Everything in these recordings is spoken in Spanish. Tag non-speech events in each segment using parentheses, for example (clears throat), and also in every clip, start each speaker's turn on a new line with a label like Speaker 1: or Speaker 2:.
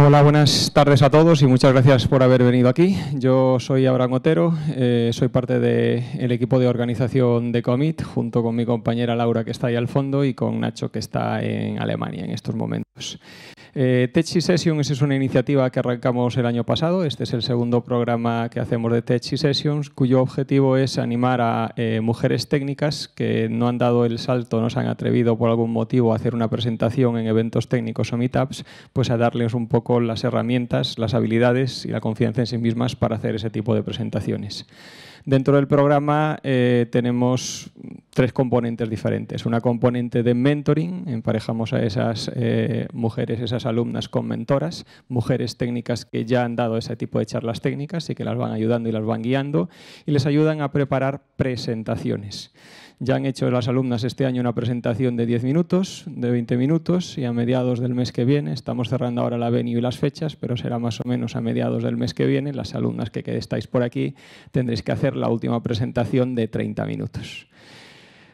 Speaker 1: Hola, buenas tardes a todos y muchas gracias por haber venido aquí. Yo soy Abraham Otero, eh, soy parte del equipo de organización de Comit, junto con mi compañera Laura que está ahí al fondo y con Nacho que está en Alemania en estos momentos. Eh, Sessions es una iniciativa que arrancamos el año pasado. Este es el segundo programa que hacemos de Techy Sessions, cuyo objetivo es animar a eh, mujeres técnicas que no han dado el salto, no se han atrevido por algún motivo a hacer una presentación en eventos técnicos o meetups, pues a darles un poco las herramientas, las habilidades y la confianza en sí mismas para hacer ese tipo de presentaciones. Dentro del programa eh, tenemos tres componentes diferentes. Una componente de mentoring, emparejamos a esas eh, mujeres, esas alumnas con mentoras, mujeres técnicas que ya han dado ese tipo de charlas técnicas y que las van ayudando y las van guiando y les ayudan a preparar presentaciones. Ya han hecho las alumnas este año una presentación de 10 minutos, de 20 minutos y a mediados del mes que viene, estamos cerrando ahora la venue y las fechas, pero será más o menos a mediados del mes que viene, las alumnas que estáis por aquí tendréis que hacer la última presentación de 30 minutos.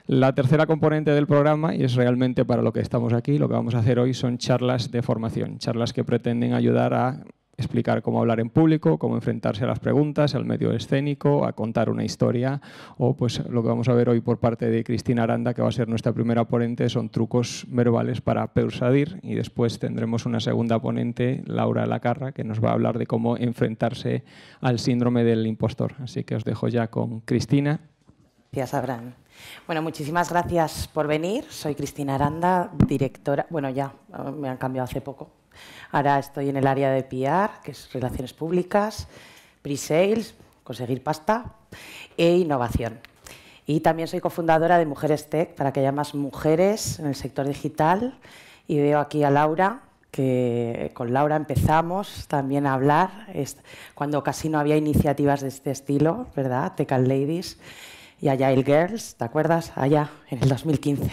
Speaker 1: La tercera componente del programa, y es realmente para lo que estamos aquí, lo que vamos a hacer hoy son charlas de formación, charlas que pretenden ayudar a explicar cómo hablar en público, cómo enfrentarse a las preguntas, al medio escénico, a contar una historia o pues lo que vamos a ver hoy por parte de Cristina Aranda, que va a ser nuestra primera ponente, son trucos verbales para persuadir y después tendremos una segunda ponente, Laura Lacarra, que nos va a hablar de cómo enfrentarse al síndrome del impostor. Así que os dejo ya con Cristina.
Speaker 2: Gracias, Abraham. Bueno, muchísimas gracias por venir. Soy Cristina Aranda, directora, bueno, ya ah, me han cambiado hace poco, Ahora estoy en el área de PR, que es relaciones públicas, pre-sales, conseguir pasta e innovación. Y también soy cofundadora de Mujeres Tech, para que haya más mujeres en el sector digital. Y veo aquí a Laura, que con Laura empezamos también a hablar, cuando casi no había iniciativas de este estilo, ¿verdad? Tech and Ladies y Agile Girls, ¿te acuerdas? Allá, en el 2015.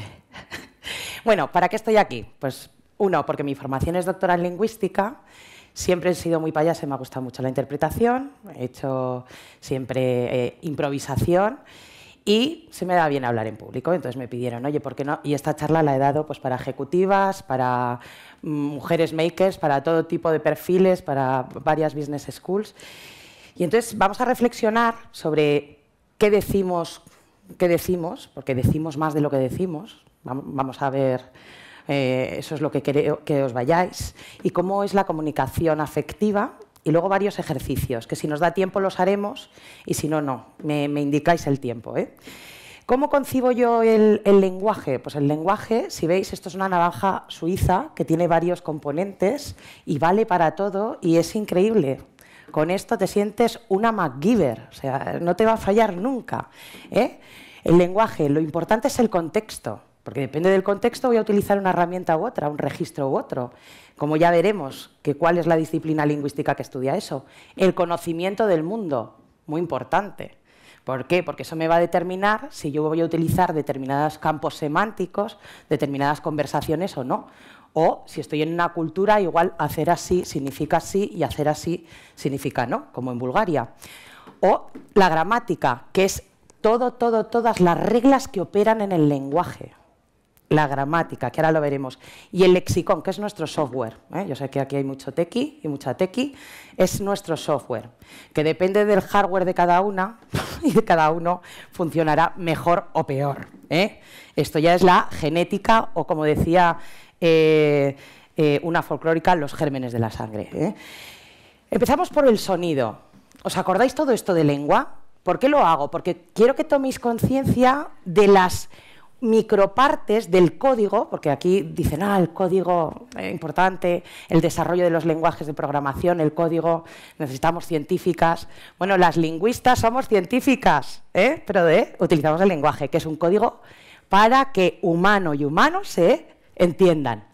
Speaker 2: (laughs) bueno, ¿para qué estoy aquí? Pues uno, porque mi formación es doctoral en lingüística. Siempre he sido muy payasa, me ha gustado mucho la interpretación, he hecho siempre eh, improvisación y se me da bien hablar en público. Entonces me pidieron, oye, ¿por qué no? Y esta charla la he dado pues, para ejecutivas, para mm, mujeres makers, para todo tipo de perfiles, para varias business schools. Y entonces vamos a reflexionar sobre qué decimos, qué decimos, porque decimos más de lo que decimos. Vamos a ver eh, eso es lo que creo que os vayáis, y cómo es la comunicación afectiva y luego varios ejercicios, que si nos da tiempo los haremos y si no, no, me, indicáis el tiempo. ¿eh? ¿Cómo concibo yo el, lenguaje? Pues el lenguaje, si veis, esto es una navaja suiza que tiene varios componentes y vale para todo y es increíble. Con esto te sientes una MacGyver, o sea, no te va a fallar nunca. ¿eh? El lenguaje, lo importante es el contexto. Porque depende del contexto voy a utilizar una herramienta u otra, un registro u otro. Como ya veremos, que cuál es la disciplina lingüística que estudia eso. El conocimiento del mundo, muy importante. ¿Por qué? Porque eso me va a determinar si yo voy a utilizar determinados campos semánticos, determinadas conversaciones o no. O si estoy en una cultura, igual hacer así significa así y hacer así significa no, como en Bulgaria. O la gramática, que es todo, todo, todas las reglas que operan en el lenguaje la gramática, que ahora lo veremos, y el lexicón, que es nuestro software. ¿eh? Yo sé que aquí hay mucho tequi y mucha tequi, es nuestro software, que depende del hardware de cada una (laughs) y de cada uno funcionará mejor o peor. ¿eh? Esto ya es la genética o, como decía eh, una folclórica, los gérmenes de la sangre. Empezamos por el sonido. ¿Os acordáis todo esto de lengua? ¿Por qué lo hago? Porque quiero que toméis conciencia de las micropartes del código, porque aquí dicen, ah, el código eh, importante, el desarrollo de los lenguajes de programación, el código, necesitamos científicas. Bueno, las lingüistas somos científicas, ¿eh? pero ¿eh? utilizamos el lenguaje, que es un código para que humano y humano se entiendan.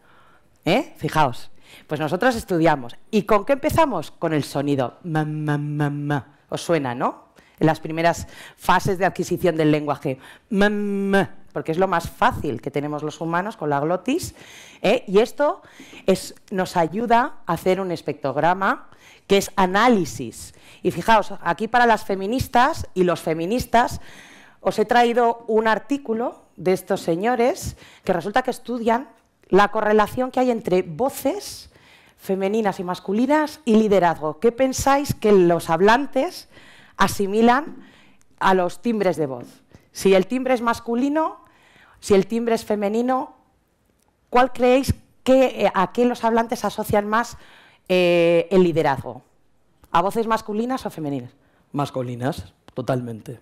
Speaker 2: ¿eh? Fijaos, pues nosotros estudiamos. ¿Y con qué empezamos? Con el sonido. Os suena, ¿no? En las primeras fases de adquisición del lenguaje porque es lo más fácil que tenemos los humanos con la glotis, ¿eh? y esto es, nos ayuda a hacer un espectrograma que es análisis. Y fijaos, aquí para las feministas y los feministas os he traído un artículo de estos señores que resulta que estudian la correlación que hay entre voces femeninas y masculinas y liderazgo. ¿Qué pensáis que los hablantes asimilan a los timbres de voz? Si el timbre es masculino, si el timbre es femenino, ¿cuál creéis que eh, a qué los hablantes asocian más eh, el liderazgo? ¿A voces masculinas o femeninas? Masculinas, totalmente.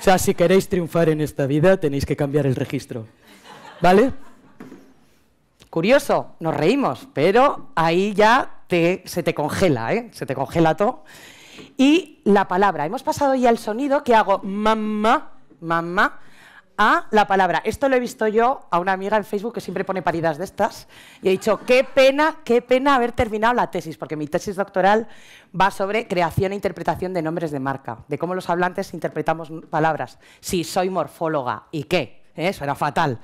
Speaker 2: O sea, si queréis triunfar en esta vida, tenéis que cambiar el registro. ¿Vale? Curioso, nos reímos, pero ahí ya se te congela, ¿eh? Se te congela todo. Y la palabra. Hemos pasado ya el sonido que hago mamá, mamá, a la palabra. Esto lo he visto yo a una amiga en Facebook que siempre pone paridas de estas y he dicho, qué pena, qué pena haber terminado la tesis, porque mi tesis doctoral va sobre creación e interpretación de nombres de marca, de cómo los hablantes interpretamos palabras. Sí, soy morfóloga, ¿y qué? Eso ¿Eh? era fatal.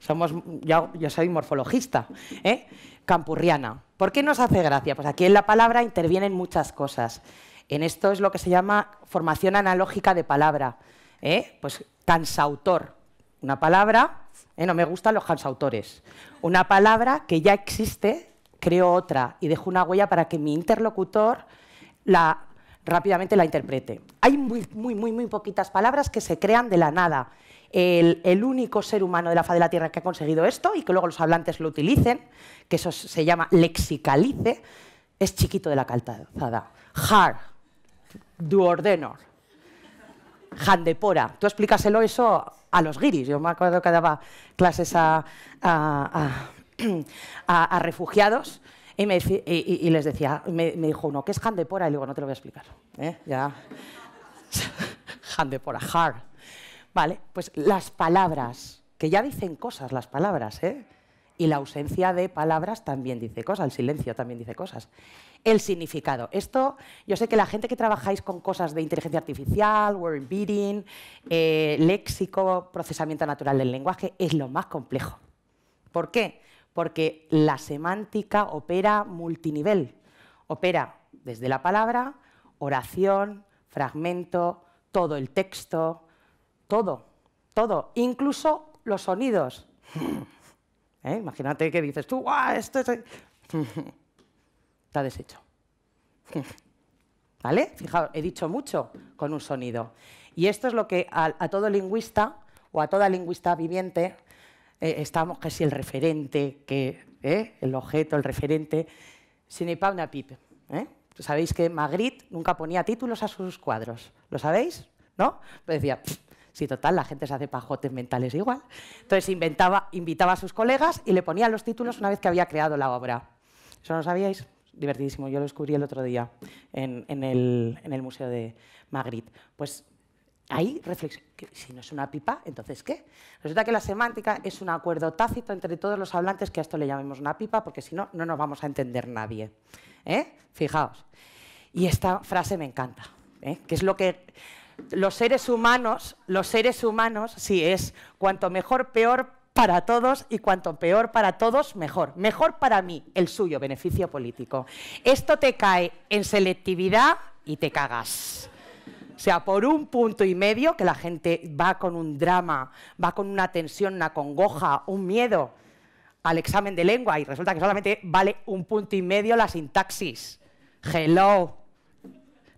Speaker 2: Somos, yo, yo soy morfologista, ¿eh? campurriana. ¿Por qué nos hace gracia? Pues aquí en la palabra intervienen muchas cosas. En esto es lo que se llama formación analógica de palabra. ¿eh? Pues cansautor, una palabra, eh, no me gustan los autores una palabra que ya existe, creo otra y dejo una huella para que mi interlocutor la rápidamente la interprete. Hay muy, muy, muy, muy poquitas palabras que se crean de la nada. El, único ser humano de la faz de la Tierra que ha conseguido esto y que luego los hablantes lo utilicen, que eso se llama lexicalice, es chiquito de la calzada. Har, duordenor, handepora. Tú explícaselo eso a los guiris. Yo me acuerdo que daba clases a, (clears throat) refugiados y, me, les decía, me, dijo uno, ¿qué es pora Y le digo, no te lo voy a explicar. ¿eh? Ya. (laughs) pora hard. Vale, pues las palabras, que ya dicen cosas las palabras, ¿eh? Y la ausencia de palabras también dice cosas, el silencio también dice cosas el significado. Esto, yo sé que la gente que trabajáis con cosas de inteligencia artificial, word embedding, eh, léxico, procesamiento natural del lenguaje, es lo más complejo. ¿Por qué? Porque la semántica opera multinivel. Opera desde la palabra, oración, fragmento, todo el texto, todo, todo, incluso los sonidos. (laughs) ¿Eh? Imagínate que dices tú, ¡guau! Esto es está deshecho. (laughs) ¿Vale? Fijaos, he dicho mucho con un sonido. Y esto es lo que a, todo lingüista o a toda lingüista viviente eh, estamos, que si el referente, que eh, el objeto, el referente, Sinipau una pip. ¿eh? Sabéis que Magritte nunca ponía títulos a sus cuadros, ¿lo sabéis? ¿No? pues decía, si total, la gente se hace pajotes mentales igual. Entonces inventaba, invitaba a sus colegas y le ponía los títulos una vez que había creado la obra. ¿Eso no sabíais? divertidísimo. Yo lo descubrí el otro día en, el, Museo de Madrid. Pues ahí reflexión. Si no es una pipa, entonces ¿qué? Resulta que la semántica es un acuerdo tácito entre todos los hablantes que a esto le llamemos una pipa, porque si no, no nos vamos a entender nadie. ¿eh? Fijaos. Y esta frase me encanta, ¿eh? que es lo que los seres humanos, los seres humanos, sí, es cuanto mejor, peor, para todos y cuanto peor para todos, mejor. Mejor para mí, el suyo, beneficio político. Esto te cae en selectividad y te cagas. O sea, por un punto y medio, que la gente va con un drama, va con una tensión, una congoja, un miedo al examen de lengua y resulta que solamente vale un punto y medio la sintaxis. Hello,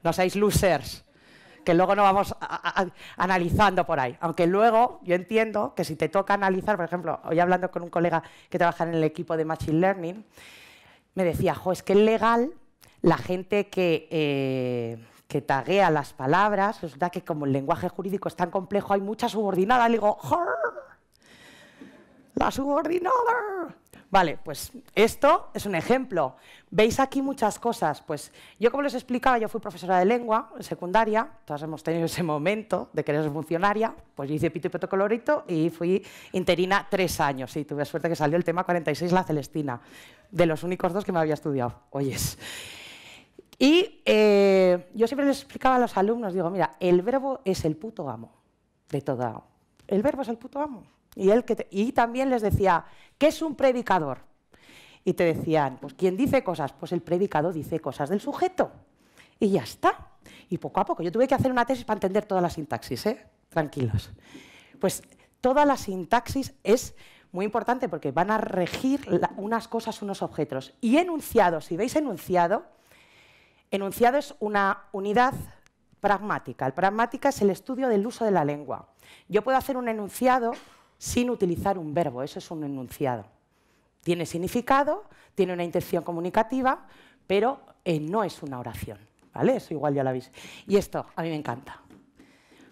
Speaker 2: no seáis losers que luego no vamos analizando por ahí. Aunque luego yo entiendo que si te toca analizar, por ejemplo, hoy hablando con un colega que trabaja en el equipo de Machine Learning, me decía, jo, es que es legal la gente que... Eh, que taguea las palabras, resulta que como el lenguaje jurídico es tan complejo, hay mucha subordinada. Le digo, ¡La subordinada! Vale, pues esto es un ejemplo. Veis aquí muchas cosas. Pues yo, como les explicaba, yo fui profesora de lengua en secundaria. Todas hemos tenido ese momento de querer ser funcionaria. Pues hice pito y peto colorito y fui interina tres años. Y tuve suerte que salió el tema 46, la Celestina, de los únicos dos que me había estudiado. Oyes. Y eh, yo siempre les explicaba a los alumnos, digo, mira, el verbo es el puto amo de todo. El verbo es el puto amo. Y, y también les decía, ¿qué es un predicador? Y te decían, pues ¿quién dice cosas? Pues el predicado dice cosas del sujeto. Y ya está. Y poco a poco, yo tuve que hacer una tesis para entender toda la sintaxis, ¿eh? Tranquilos. Pues toda la sintaxis es muy importante porque van a regir unas cosas, unos objetos. Y enunciado, si veis enunciado, enunciado es una unidad pragmática. El pragmática es el estudio del uso de la lengua. Yo puedo hacer un enunciado sin utilizar un verbo, eso es un enunciado. Tiene significado, tiene una intención comunicativa, pero eh, no es una oración. ¿Vale? Eso igual ya lo habéis. Y esto a mí me encanta.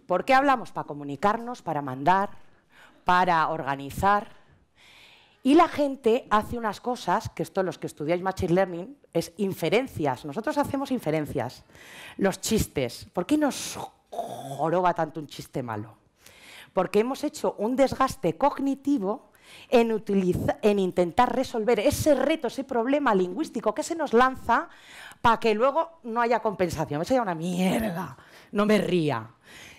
Speaker 2: ¿Por qué hablamos? Para comunicarnos, para mandar, para organizar. Y la gente hace unas cosas, que esto los que estudiáis Machine Learning, es inferencias. Nosotros hacemos inferencias. Los chistes. ¿Por qué nos joroba tanto un chiste malo? porque hemos hecho un desgaste cognitivo en, intentar resolver ese reto, ese problema lingüístico que se nos lanza para que luego no haya compensación. Eso ya una mierda, no me ría.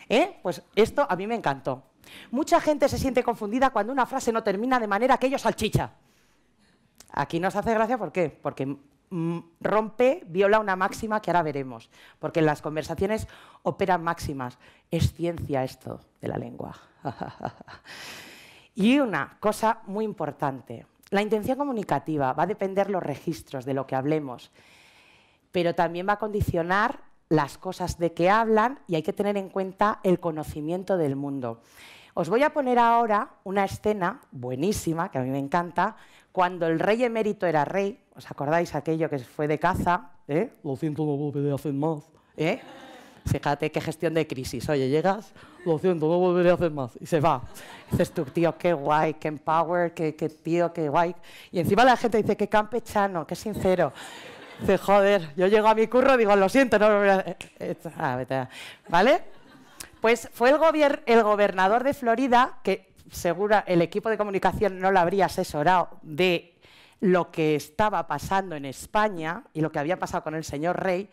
Speaker 2: ¿Eh? Pues esto a mí me encantó. Mucha gente se siente confundida cuando una frase no termina de manera que ellos salchicha. Aquí nos hace gracia, ¿por qué? Porque Mm, rompe, viola una máxima que ahora veremos, porque en las conversaciones operan máximas. Es ciencia esto de la lengua. (laughs) y una cosa muy importante, la intención comunicativa va a depender los registros de lo que hablemos, pero también va a condicionar las cosas de que hablan y hay que tener en cuenta el conocimiento del mundo. Os voy a poner ahora una escena buenísima, que a mí me encanta, cuando el rey emérito era rey, ¿Os acordáis aquello que fue de caza? ¿Eh? Lo siento, no volveré a hacer más. ¿Eh? Fíjate qué gestión de crisis. Oye, llegas, lo siento, no volveré a hacer más. Y se va. Dices tu tío, qué guay, qué empower, qué, tío, qué guay. Y encima la gente dice, qué campechano, qué sincero. Dice, joder, yo llego a mi curro, digo, lo siento, no volveré a... Ah, ah. ¿Vale? Pues fue el, gobierno el gobernador de Florida que segura el equipo de comunicación no lo habría asesorado de lo que estaba pasando en España y lo que había pasado con el señor Rey,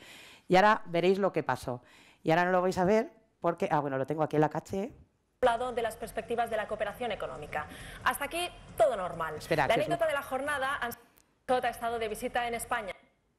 Speaker 2: y ahora veréis lo que pasó. Y ahora no lo vais a ver porque, ah, bueno, lo tengo aquí en la caché,
Speaker 3: hablado de las perspectivas de la cooperación económica. Hasta aquí todo normal. Espera, la anécdota de la jornada, ha estado de visita en España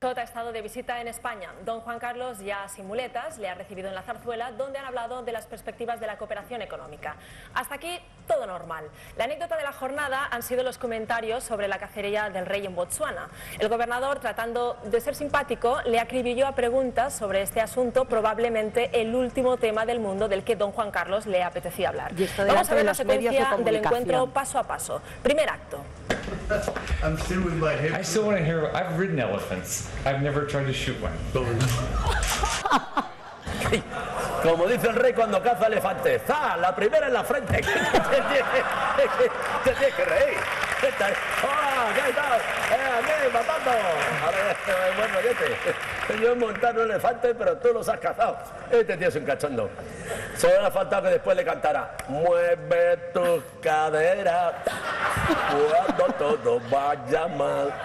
Speaker 3: ha estado de visita en España. Don Juan Carlos ya muletas le ha recibido en la zarzuela, donde han hablado de las perspectivas de la cooperación económica. Hasta aquí todo normal. La anécdota de la jornada han sido los comentarios sobre la cacería del rey en Botsuana. El gobernador, tratando de ser simpático, le acribilló a preguntas sobre este asunto, probablemente el último tema del mundo del que don Juan Carlos le apetecía hablar. Vamos a ver la secuencia del encuentro paso a paso. Primer acto.
Speaker 4: (laughs) I'm still with my I still want to hear. I've ridden elephants. I've never tried to shoot one. (laughs) Como dice el rey cuando caza elefantes, ¡za! Ah, la
Speaker 5: primera en la frente. (laughs) Te tienes que reír. ¡Ah! ¿Qué tal? ¡Eh, aquí, matando! A ver, bueno, este. Yo he montado un elefante, pero tú los has cazado. Este tío es un cachondo. Solo le ha faltado que después le cantara Mueve tus caderas cuando todo vaya mal. (laughs)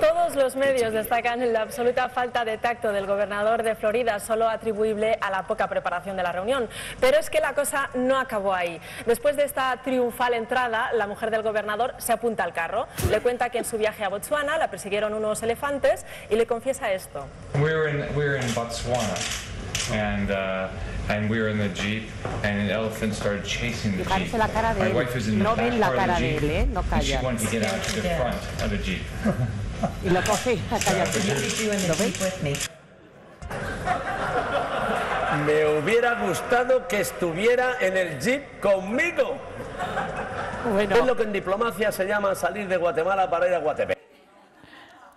Speaker 6: Todos los medios
Speaker 3: destacan la absoluta falta de tacto del gobernador de Florida, solo atribuible a la poca preparación de la reunión. Pero es que la cosa no acabó ahí. Después de esta triunfal entrada, la mujer del gobernador se apunta al carro. Le cuenta que en su viaje a Botsuana la persiguieron unos elefantes y le confiesa esto
Speaker 1: and uh, and we were in the jeep, and an elephant started chasing the jeep. My wife is in the no ven la cara de jeep, él, eh? no and she wanted to jeep.
Speaker 2: y lo coge y la calla.
Speaker 7: Pues
Speaker 5: Me hubiera gustado que estuviera en el jeep conmigo. Bueno. Es lo que en diplomacia se llama salir de Guatemala para ir a Guatepec.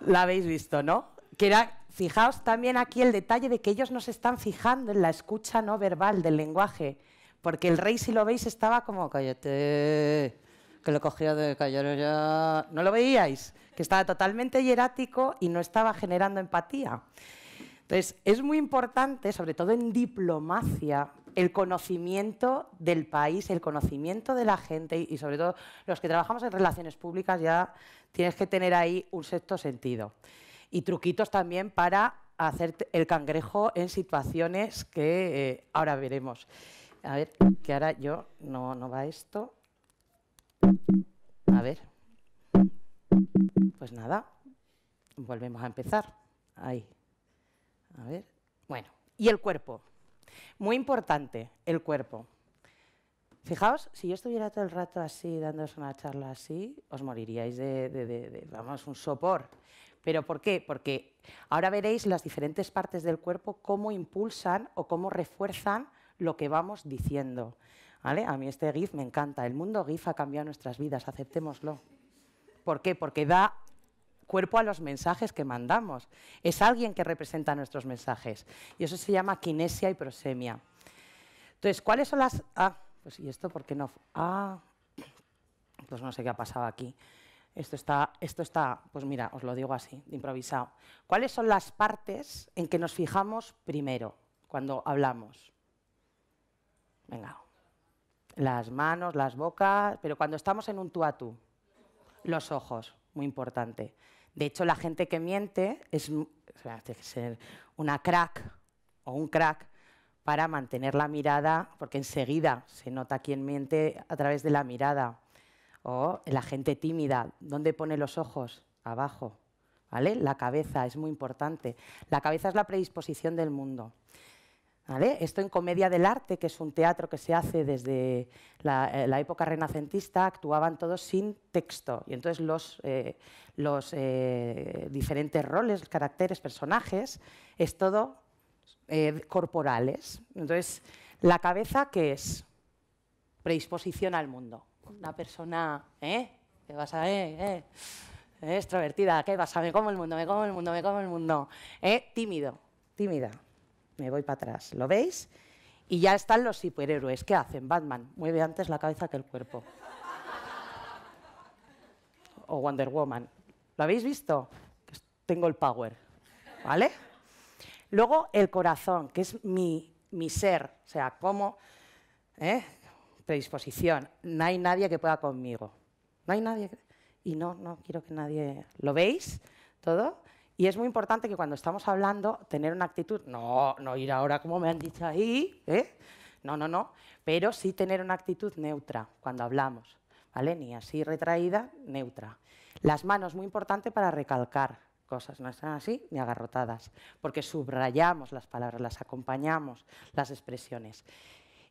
Speaker 2: La habéis visto, ¿no? Que era Fijaos también aquí el detalle de que ellos no se están fijando en la escucha no verbal del lenguaje, porque el rey, si lo veis, estaba como, cállate, que lo cogía de callar ya. ¿No lo veíais? Que estaba totalmente hierático y no estaba generando empatía. Entonces, es muy importante, sobre todo en diplomacia, el conocimiento del país, el conocimiento de la gente y, sobre todo los que trabajamos en relaciones públicas ya tienes que tener ahí un sexto sentido y truquitos también para hacer el cangrejo en situaciones que eh, ahora veremos. A ver, que ahora yo no, no va esto. A ver. Pues nada, volvemos a empezar. Ahí. A ver. Bueno, y el cuerpo. Muy importante, el cuerpo. Fijaos, si yo estuviera todo el rato así, dándoos una charla así, os moriríais de, de, de, de vamos, un sopor. ¿Pero por qué? Porque ahora veréis las diferentes partes del cuerpo cómo impulsan o cómo refuerzan lo que vamos diciendo. ¿Vale? A mí este GIF me encanta. El mundo GIF ha cambiado nuestras vidas, aceptémoslo. ¿Por qué? Porque da cuerpo a los mensajes que mandamos. Es alguien que representa nuestros mensajes. Y eso se llama kinesia y prosemia. Entonces, ¿cuáles son las...? Ah, pues ¿y esto por qué no...? Ah, pues no sé qué ha pasado aquí. Esto está, esto está, pues mira, os lo digo así, de improvisado. ¿Cuáles son las partes en que nos fijamos primero cuando hablamos? Venga, las manos, las bocas, pero cuando estamos en un tú a tú, los ojos, muy importante. De hecho, la gente que miente es ser una crack o un crack para mantener la mirada, porque enseguida se nota quién miente a través de la mirada. O la gente tímida, ¿dónde pone los ojos? Abajo. ¿Vale? La cabeza es muy importante. La cabeza es la predisposición del mundo. ¿Vale? Esto en Comedia del Arte, que es un teatro que se hace desde la, eh, época renacentista, actuaban todos sin texto. Y entonces los, eh, eh, diferentes roles, caracteres, personajes, es todo corporales. Entonces, la cabeza, ¿qué es? Predisposición al mundo una persona, ¿eh? ¿Qué vas a ver? Eh? ¿Eh? Extrovertida, ¿qué pasa? Me como el mundo, me como el mundo, me como el mundo. ¿Eh? Tímido, tímida. Me voy para atrás, ¿lo veis? Y ya están los superhéroes. ¿Qué hacen? Batman mueve antes la cabeza que el cuerpo. O Wonder Woman. ¿Lo habéis visto? Tengo el power, ¿vale? Luego el corazón, que es mi, mi ser, o sea, cómo... ¿eh? predisposición. No hay nadie que pueda conmigo. No hay nadie. Y no, no quiero que nadie... ¿Lo veis todo? Y es muy importante que cuando estamos hablando, tener una actitud, no, no ir ahora como me han dicho ahí, ¿eh? no, no, no, pero sí tener una actitud neutra cuando hablamos, ¿vale? Ni así retraída, neutra. Las manos, muy importante para recalcar cosas, no están así ni agarrotadas, porque subrayamos las palabras, las acompañamos, las expresiones.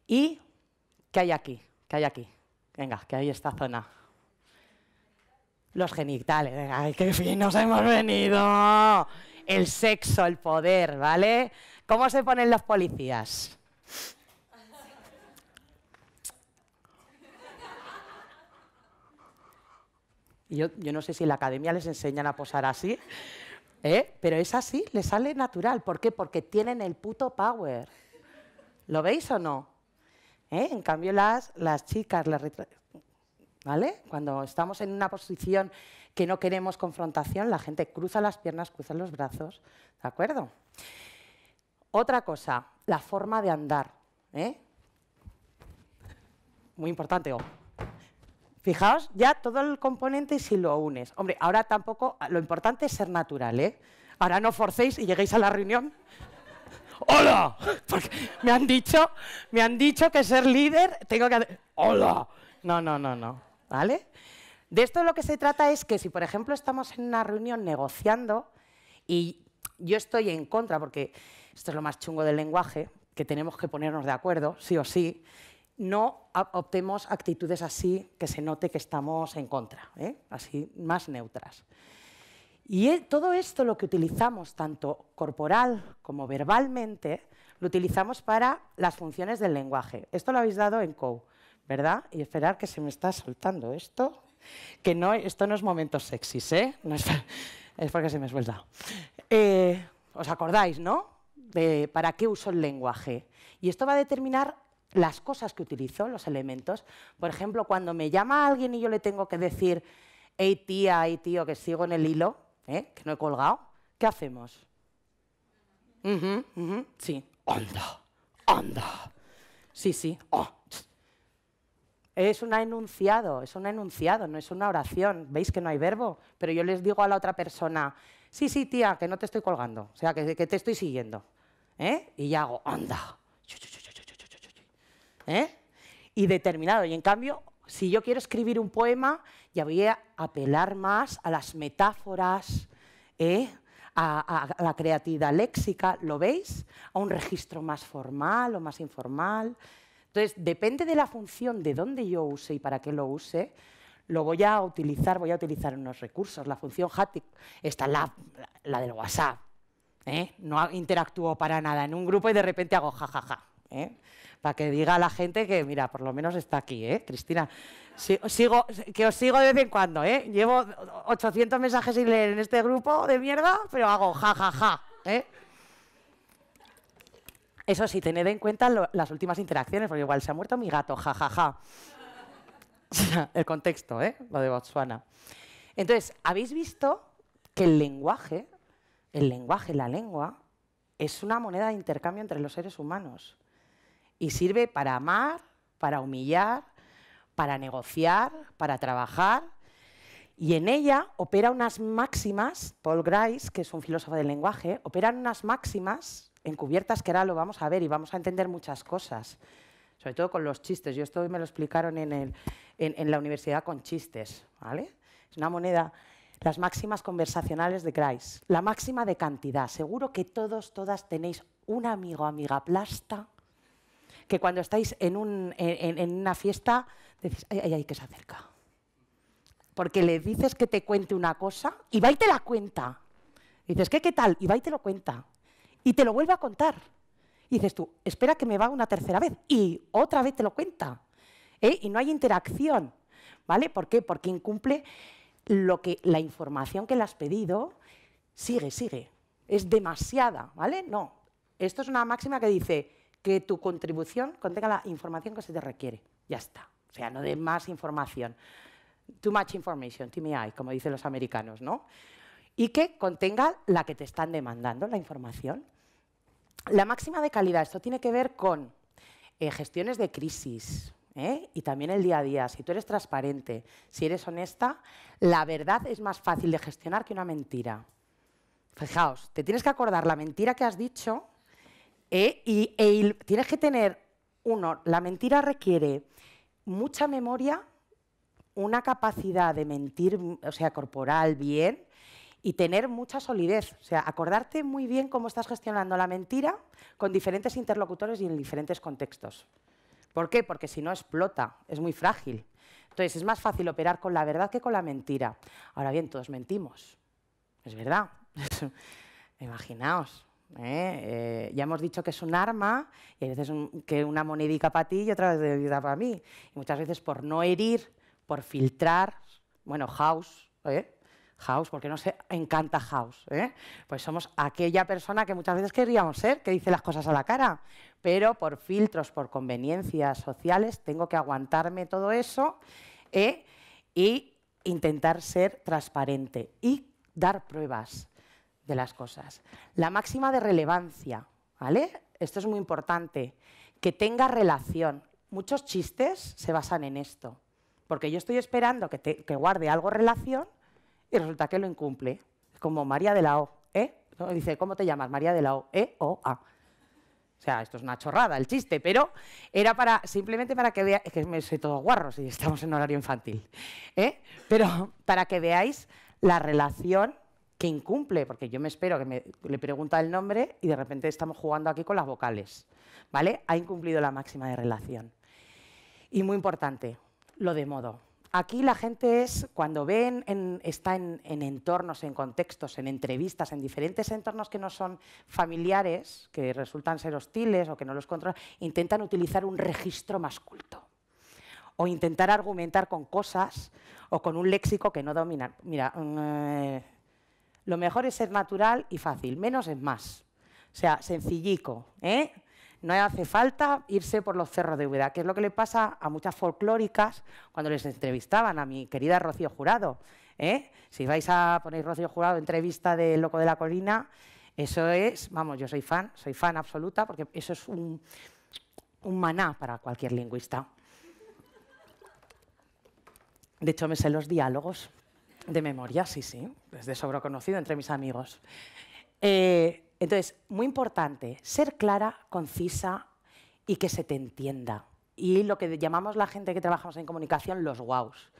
Speaker 2: Y ¿Qué hay aquí? ¿Qué hay aquí? Venga, que hay esta zona. Los genitales, ¡ay, qué finos hemos venido! El sexo, el poder, ¿vale? ¿Cómo se ponen los policías? Yo, yo, no sé si en la academia les enseñan a posar así, ¿eh? pero es así, les sale natural. ¿Por qué? Porque tienen el puto power. ¿Lo veis o no? ¿eh? En cambio, las, chicas, ¿vale? Cuando estamos en una posición que no queremos confrontación, la gente cruza las piernas, cruza los brazos, ¿de acuerdo? Otra cosa, la forma de andar, ¿eh? Muy importante, Fijaos, ya todo el componente si lo unes. Hombre, ahora tampoco, lo importante es ser natural, ¿eh? Ahora no forcéis y lleguéis a la reunión ¡Hola! (laughs) Porque me han dicho, me han dicho que ser líder tengo que hacer... ¡Hola! No, no, no, no. ¿Vale? De esto lo que se trata es que si, por ejemplo, estamos en una reunión negociando y yo estoy en contra, porque esto es lo más chungo del lenguaje, que tenemos que ponernos de acuerdo, sí o sí, no optemos actitudes así que se note que estamos en contra, ¿eh? así más neutras. Y todo esto lo que utilizamos, tanto corporal como verbalmente, lo utilizamos para las funciones del lenguaje. Esto lo habéis dado en CO, ¿verdad? Y esperar que se me está soltando esto, que no, esto no es momentos sexy ¿eh? es, porque se me suelta. Eh, ¿Os acordáis, no? De para qué uso el lenguaje. Y esto va a determinar las cosas que utilizo, los elementos. Por ejemplo, cuando me llama alguien y yo le tengo que decir, hey tía, hey tío, que sigo en el hilo, ¿Eh? que no he colgado, ¿qué hacemos? sí, anda, anda. Sí, sí. Ah. Es un enunciado, es un enunciado, no es una oración. ¿Veis que no hay verbo? Pero yo les digo a la otra persona, sí, sí, tía, que no te estoy colgando, o sea, que, te estoy siguiendo. ¿Eh? Y ya hago, anda. Y determinado. Y en cambio, si yo quiero escribir un poema, voy a apelar más a las metáforas, ¿eh? a, la creatividad léxica, ¿lo veis? A un registro más formal o más informal. Entonces, depende de la función de dónde yo use y para qué lo use, lo voy a utilizar, voy a utilizar unos recursos. La función hatic está la,
Speaker 8: la del WhatsApp.
Speaker 2: ¿eh? No interactúo para nada en un grupo y de repente hago jajaja. Ja, ja. ¿eh? para que diga a la gente que, mira, por lo menos está aquí, ¿eh? Cristina. que os sigo de vez en cuando, ¿eh? Llevo 800 mensajes sin leer en este grupo de mierda, pero hago ja, ja, ja, ¿eh? Eso sí, tened en cuenta las últimas interacciones, porque igual se ha muerto mi gato, ja, ja, ja. (laughs) El contexto, ¿eh? Lo de Botswana. Entonces, habéis visto que el lenguaje, el lenguaje, la lengua, es una moneda de intercambio entre los seres humanos. Y sirve para amar, para humillar, para negociar, para trabajar. Y en ella opera unas máximas, Paul Grice, que es un filósofo del lenguaje, operan unas máximas encubiertas que ahora lo vamos a ver y vamos a entender muchas cosas, sobre todo con los chistes. Yo esto me lo explicaron en, la universidad con chistes, ¿vale? Es una moneda las máximas conversacionales de Grice, la máxima de cantidad. Seguro que todos, todas tenéis un amigo, amiga plasta, que cuando estáis en, una fiesta decís, ay, ay, ay, que se acerca. Porque le dices que te cuente una cosa y va y te la cuenta. dices, ¿qué, qué tal? Y va y te lo cuenta. Y te lo vuelve a contar. Y dices tú, espera que me va una tercera vez. Y otra vez te lo cuenta. ¿Eh? Y no hay interacción. ¿Vale? ¿Por qué? Porque incumple lo que, la información que le has pedido. Sigue, sigue. Es demasiada. ¿Vale? No. Esto es una máxima que dice, que tu contribución contenga la información que se te requiere. Ya está. O sea, no de más información. Too much information, TMI, como dicen los americanos, ¿no? Y que contenga la que te están demandando, la información. La máxima de calidad, esto tiene que ver con eh, gestiones de crisis, ¿eh? y también el día a día. Si tú eres transparente, si eres honesta, la verdad es más fácil de gestionar que una mentira. Fijaos, te tienes que acordar la mentira que has dicho ¿eh? Y, e tienes que tener, uno, la mentira requiere mucha memoria, una capacidad de mentir, o sea, corporal bien, y tener mucha solidez. O sea, acordarte muy bien cómo estás gestionando la mentira con diferentes interlocutores y en diferentes contextos. ¿Por qué? Porque si no explota, es muy frágil. Entonces es más fácil operar con la verdad que con la mentira. Ahora bien, todos mentimos. Es verdad. (laughs) Imaginaos. ¿eh? Eh, ya hemos dicho que es un arma y a veces que una monedica para ti y otra vez para mí. Y muchas veces por no herir, por filtrar, bueno, house, ¿eh? House, porque no se encanta House. ¿eh? Pues somos aquella persona que muchas veces querríamos ser, que dice las cosas a la cara, pero por filtros, por conveniencias sociales, tengo que aguantarme todo eso e y intentar ser transparente y dar pruebas de las cosas. La máxima de relevancia, ¿vale? Esto es muy importante, que tenga relación. Muchos chistes se basan en esto, porque yo estoy esperando que, guarde algo relación y resulta que lo incumple, como María de la O, ¿eh? Dice, ¿cómo te llamas? María de la O, E O, A. O sea, esto es una chorrada, el chiste, pero era para simplemente para que veáis, es que me soy todo guarro si estamos en horario infantil, ¿eh? pero para que veáis la relación que incumple, porque yo me espero que me, le pregunta el nombre y de repente estamos jugando aquí con las vocales, ¿vale? Ha incumplido la máxima de relación. Y muy importante, lo de modo. Aquí la gente es, cuando ven, en, está en, entornos, en contextos, en entrevistas, en diferentes entornos que no son familiares, que resultan ser hostiles o que no los controlan, intentan utilizar un registro más culto. O intentar argumentar con cosas o con un léxico que no dominan. Mira, mm, eh, lo mejor es ser natural y fácil, menos es más. O sea, sencillico, ¿eh? No hace falta irse por los cerros de Úbeda, que es lo que le pasa a muchas folclóricas cuando les entrevistaban a mi querida Rocío Jurado. ¿eh? Si vais a poner Rocío Jurado entrevista de Loco de la Colina, eso es, vamos, yo soy fan, soy fan absoluta, porque eso es un maná para cualquier lingüista. De hecho, me sé los diálogos de memoria, sí, sí. Desde de sobro conocido entre mis amigos. Eh, entonces, muy importante, ser clara, concisa y que se te entienda. Y lo que llamamos la gente que trabajamos en comunicación, los wows.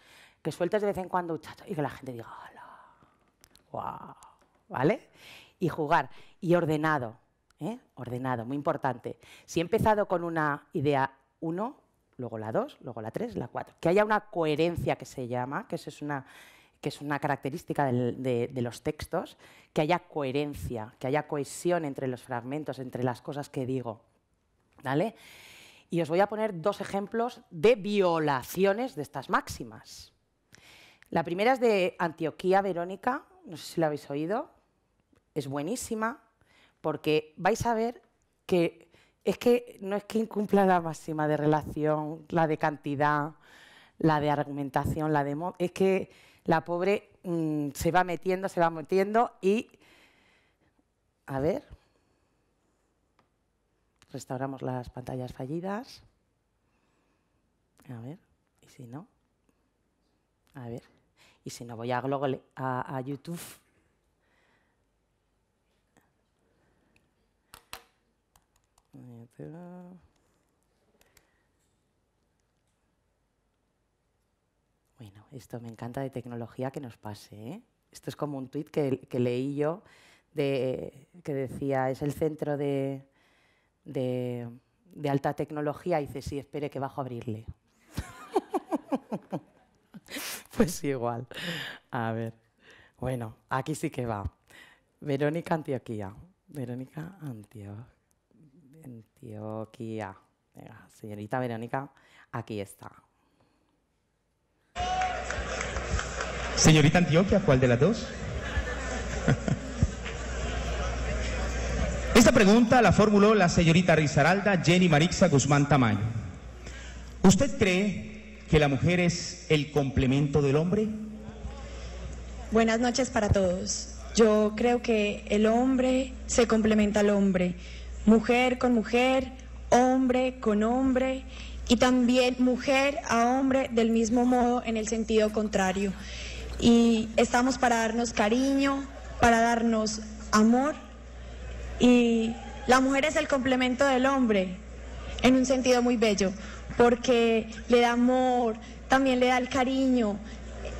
Speaker 2: Que sueltes de vez en cuando y que la gente diga, hola, wow, ¿vale? Y jugar. Y ordenado, ¿eh? Ordenado, muy importante. Si he empezado con una idea 1, luego la 2, luego la 3, la 4. Que haya una coherencia que se llama, que eso es una que es una característica de, los textos, que haya coherencia, que haya cohesión entre los fragmentos, entre las cosas que digo. ¿Vale? Y os voy a poner dos ejemplos de violaciones de estas máximas. La primera es de Antioquía Verónica, no sé si la habéis oído, es buenísima, porque vais a ver que es que no es que incumpla la máxima de relación, la de cantidad, la de argumentación, la de... Es que la pobre mm, se va metiendo, se va metiendo y... A ver. Restauramos las pantallas fallidas. A ver. ¿Y si no? A ver. Y si no, voy a, Google, a, a YouTube. Bueno, esto me encanta de tecnología que nos pase. ¿eh? Esto es como un tuit que, leí yo de, que decía, es el centro de, alta tecnología. Y dice, sí, espere que bajo a abrirle. (laughs) pues igual. A ver. Bueno, aquí sí que va. Verónica Antioquía. Verónica Antio... Antioquía. Venga, señorita Verónica, aquí está.
Speaker 4: Señorita Antioquia, ¿cuál de las dos?
Speaker 5: Esta pregunta la formuló la señorita Rizaralda Jenny Marixa Guzmán Tamayo. ¿Usted cree que la mujer es el complemento del hombre?
Speaker 6: Buenas noches para todos. Yo creo que el hombre se complementa al hombre, mujer con mujer, hombre con hombre y también mujer a hombre del mismo modo en el sentido contrario y estamos para darnos cariño, para darnos amor y la mujer es el complemento del hombre en un sentido muy bello porque le da amor, también le da el cariño.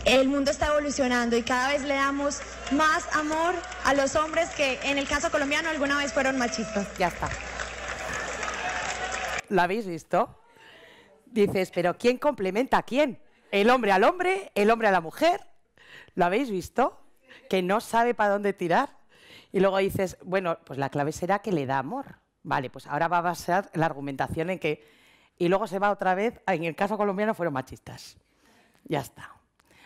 Speaker 6: El mundo está evolucionando y cada vez le damos más amor a los hombres que en
Speaker 2: el caso colombiano alguna vez fueron machistas. Ya está. ¿Lo habéis visto? Dices, pero ¿quién complementa a quién? El hombre al hombre, el hombre a la mujer, ¿Lo habéis visto? Que no sabe para dónde tirar. Y luego dices, bueno, pues la clave será que le da amor. Vale, pues ahora va a basar la argumentación en que... Y luego se va otra vez, en el caso colombiano fueron machistas. Ya está.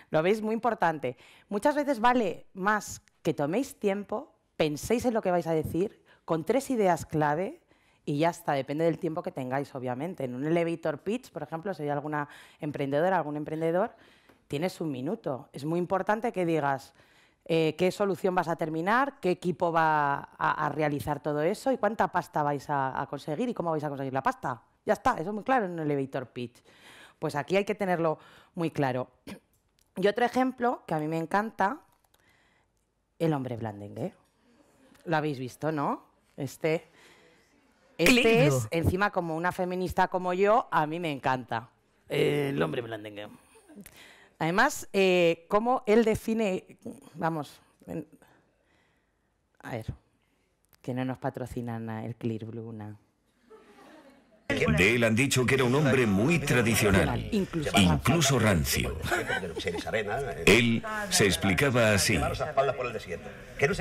Speaker 2: Lo veis muy importante. Muchas veces vale más que toméis tiempo, penséis en lo que vais a decir, con tres ideas clave y ya está, depende del tiempo que tengáis, obviamente. En un elevator pitch, por ejemplo, si hay alguna emprendedora, algún emprendedor, tienes un minuto. Es muy importante que digas eh, qué solución vas a terminar, qué equipo va a, realizar todo eso y cuánta pasta vais a, conseguir y cómo vais a conseguir la pasta. Ya está, eso es muy claro en un elevator pitch. Pues aquí hay que tenerlo muy claro. Y otro ejemplo que a mí me encanta, el hombre blandengue. Lo habéis visto, ¿no? Este, este es, encima, como una feminista como yo, a mí me encanta.
Speaker 8: el hombre blandengue.
Speaker 2: Además, eh, cómo él define, vamos, a ver, que no nos patrocinan el Clear Blue, De él
Speaker 5: han dicho que era un hombre muy tradicional, incluso rancio. Él se explicaba así.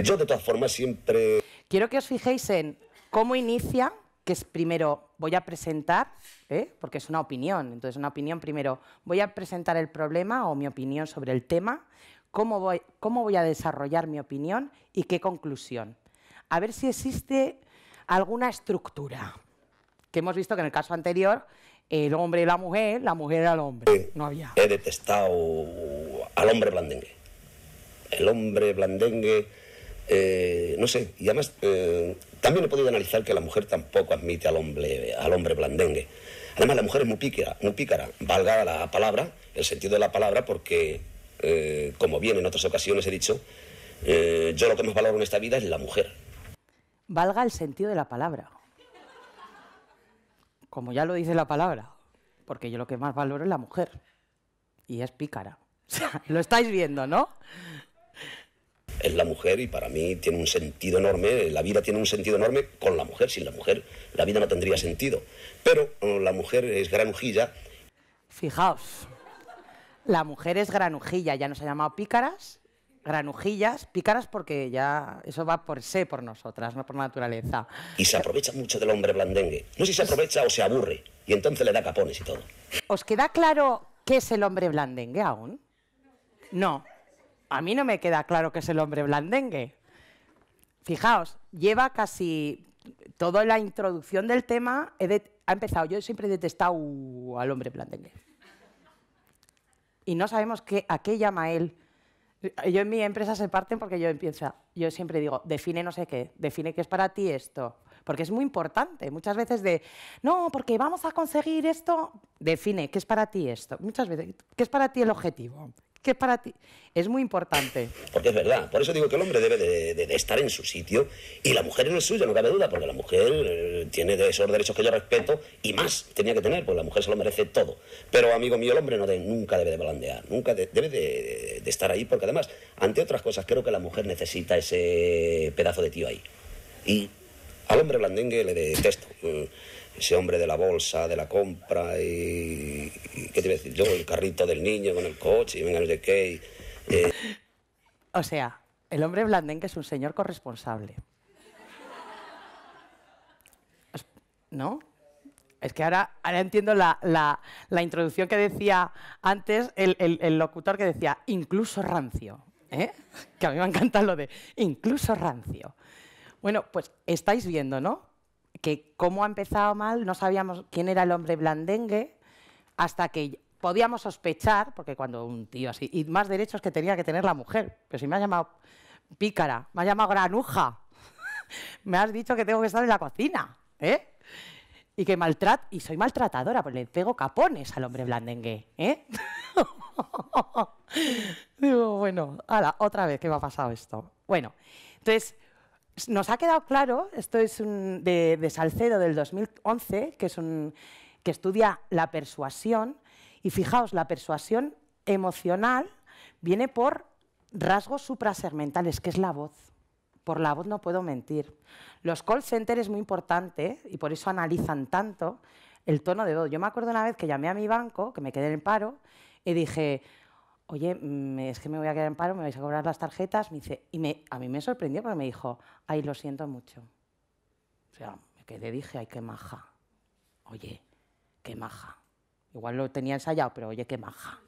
Speaker 5: Yo de todas formas siempre...
Speaker 2: Quiero que os fijéis en cómo inicia que es primero, voy a presentar, ¿eh? porque es una opinión, entonces una opinión primero, voy a presentar el problema o mi opinión sobre el tema, cómo voy, cómo voy a desarrollar mi opinión y qué conclusión. A ver si existe alguna estructura, que hemos visto que en el caso anterior el hombre y la mujer, la mujer al hombre. No había.
Speaker 5: He detestado al hombre blandengue. El hombre blandengue eh, no sé, y además eh, también he podido analizar que la mujer tampoco admite al hombre, al hombre blandengue. Además, la mujer es muy pícara, muy pícara, valga la palabra, el sentido de la palabra, porque, eh, como bien en otras ocasiones he dicho, yo lo que más valoro en esta vida es la mujer.
Speaker 2: Valga el sentido de la palabra. Como ya lo dice la palabra, porque yo lo que más valoro es la mujer. Y es pícara. (laughs) lo estáis viendo, ¿no?
Speaker 5: es la mujer y para mí tiene un sentido enorme, la vida tiene un sentido enorme con la mujer, sin la mujer la vida no tendría sentido. Pero eh, la mujer es granujilla.
Speaker 2: Fijaos, la mujer es granujilla, ya nos ha llamado pícaras, granujillas, pícaras porque ya eso va por sé por nosotras, no por naturaleza.
Speaker 5: Y se aprovecha mucho del hombre blandengue. No sé si se pues aprovecha o se aburre y entonces le da capones y todo.
Speaker 2: ¿Os queda claro qué es el hombre blandengue aún? No a mí no me queda claro qué es el hombre blandengue. Fijaos, lleva casi toda la introducción del tema, ha empezado, yo siempre he detestado al hombre blandengue. Y no sabemos qué, a qué llama él. Yo en mi empresa se parten porque yo empiezo, yo siempre digo, define no sé qué, define qué es para ti esto, porque es muy importante. Muchas veces de, no, porque vamos a conseguir esto, define qué es para ti esto. Muchas veces, ¿qué es para ti el objetivo? que para ti. Es muy importante.
Speaker 5: Porque es verdad. Por eso digo que el hombre debe de, estar en su sitio y la mujer en el suyo, no cabe duda, porque la mujer eh, tiene esos derechos que yo respeto y más tenía que tener, porque la mujer se lo merece todo. Pero, amigo mío, el hombre no nunca debe de balandear, nunca debe de, estar ahí, porque además, ante otras cosas, creo que la mujer necesita ese pedazo de tío ahí. Y al hombre blandengue le detesto. Mm ese hombre de la bolsa, de la compra y, ¿qué te iba a decir? Yo, el carrito del niño con el coche y venga no de qué. Eh.
Speaker 2: O sea, el hombre Blanden, que es un señor corresponsable. ¿No? Es que ahora, ahora entiendo la, introducción que decía antes el, locutor que decía, incluso rancio. ¿eh? Que a mí me encanta lo de incluso rancio. Bueno, pues estáis viendo, ¿no? que cómo ha empezado mal, no sabíamos quién era el hombre blandengue hasta que podíamos sospechar, porque cuando un tío así, y más derechos que tenía que tener la mujer, pero si me ha llamado pícara, me ha llamado granuja, (laughs) me has dicho que tengo que estar en la cocina, ¿eh? Y que maltrat y soy maltratadora, pues le pego capones al hombre blandengue, ¿eh? (laughs) Digo, bueno, otra vez ¿qué me ha pasado esto. Bueno, entonces nos ha quedado claro, esto es un, de, Salcedo del 2011, que, es un, que estudia la persuasión, y fijaos, la persuasión emocional viene por rasgos suprasegmentales, que es la voz. Por la voz no puedo mentir. Los call centers es muy importante y por eso analizan tanto el tono de voz. Yo me acuerdo una vez que llamé a mi banco, que me quedé en paro, y dije, oye, mm, es que me voy a quedar en paro, me vais a cobrar las tarjetas. Me y me, a mí me sorprendió porque me dijo, ay, lo siento mucho. O sea, me quedé, dije, ay, qué maja. Oye, qué maja. Igual lo tenía ensayado, pero oye, qué maja.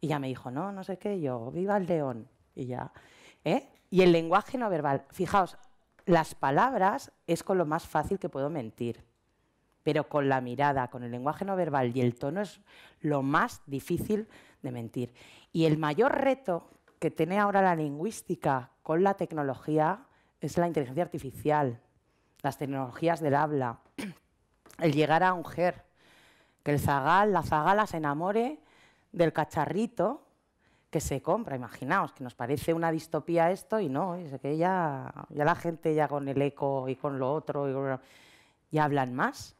Speaker 2: Y ya me dijo, no, no sé qué, yo, viva el león. Y ya. ¿eh? Y el lenguaje no verbal. Fijaos, las palabras es con lo más fácil que puedo mentir pero con la mirada, con el lenguaje no verbal y el tono es lo más difícil de mentir. Y el mayor reto que tiene ahora la lingüística con la tecnología es la inteligencia artificial, las tecnologías del habla, (clears throat) el llegar a un GER, que el zagal, la zagala se enamore del cacharrito que se compra. Imaginaos, que nos parece una distopía esto y no, que ya, la gente ya con el eco y con lo otro ya hablan más.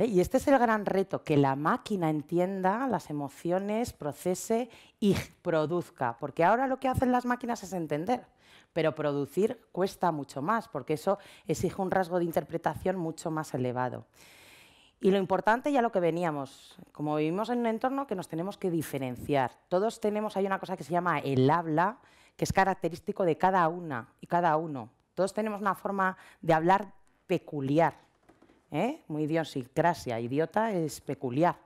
Speaker 2: Y este es el gran reto, que la máquina entienda las emociones, procese y produzca, porque ahora lo que hacen las máquinas es entender, pero producir cuesta mucho más, porque eso exige un rasgo de interpretación mucho más elevado. Y lo importante ya lo que veníamos, como vivimos en un entorno que nos tenemos que diferenciar. Todos tenemos, hay una cosa que se llama el habla, que es característico de cada una y cada uno. Todos tenemos una forma de hablar peculiar, ¿eh? muy idiosincrasia, idiota es peculiar,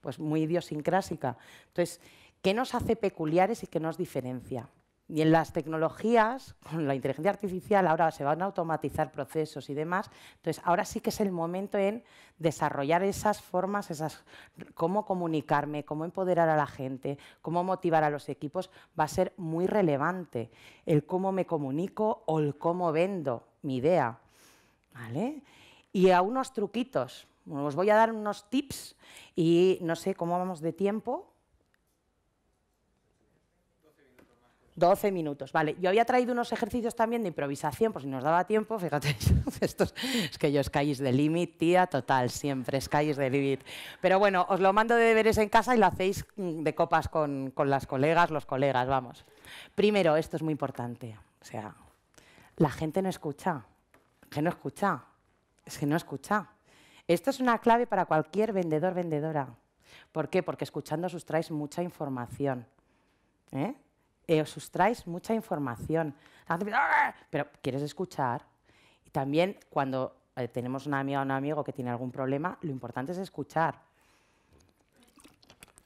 Speaker 2: pues muy idiosincrásica. Entonces, ¿qué nos hace peculiares y qué nos diferencia? Y en las tecnologías, con la inteligencia artificial, ahora se van a automatizar procesos y demás. Entonces, ahora sí que es el momento en desarrollar esas formas, esas, cómo comunicarme, cómo empoderar a la gente, cómo motivar a los equipos, va a ser muy relevante. El cómo me comunico o el cómo vendo mi idea. ¿Vale? y a unos truquitos. Os voy a dar unos tips y no sé cómo vamos de tiempo. 12 minutos, vale. Yo había traído unos ejercicios también de improvisación, por si nos daba tiempo, fíjate, (laughs) estos, es que yo Sky de límite, tía, total, siempre Sky de limit. Pero bueno, os lo mando de deberes en casa y lo hacéis mm, de copas con, con las colegas, los colegas, vamos. Primero, esto es muy importante, o sea, la gente no escucha, que no escucha, es que no escucha. Esto es una clave para cualquier vendedor, vendedora. ¿Por qué? Porque escuchando sustraes mucha información. ¿eh? eh sustraes mucha información. Pero quieres escuchar. Y también cuando eh, tenemos una amiga o un amigo que tiene algún problema, lo importante es escuchar.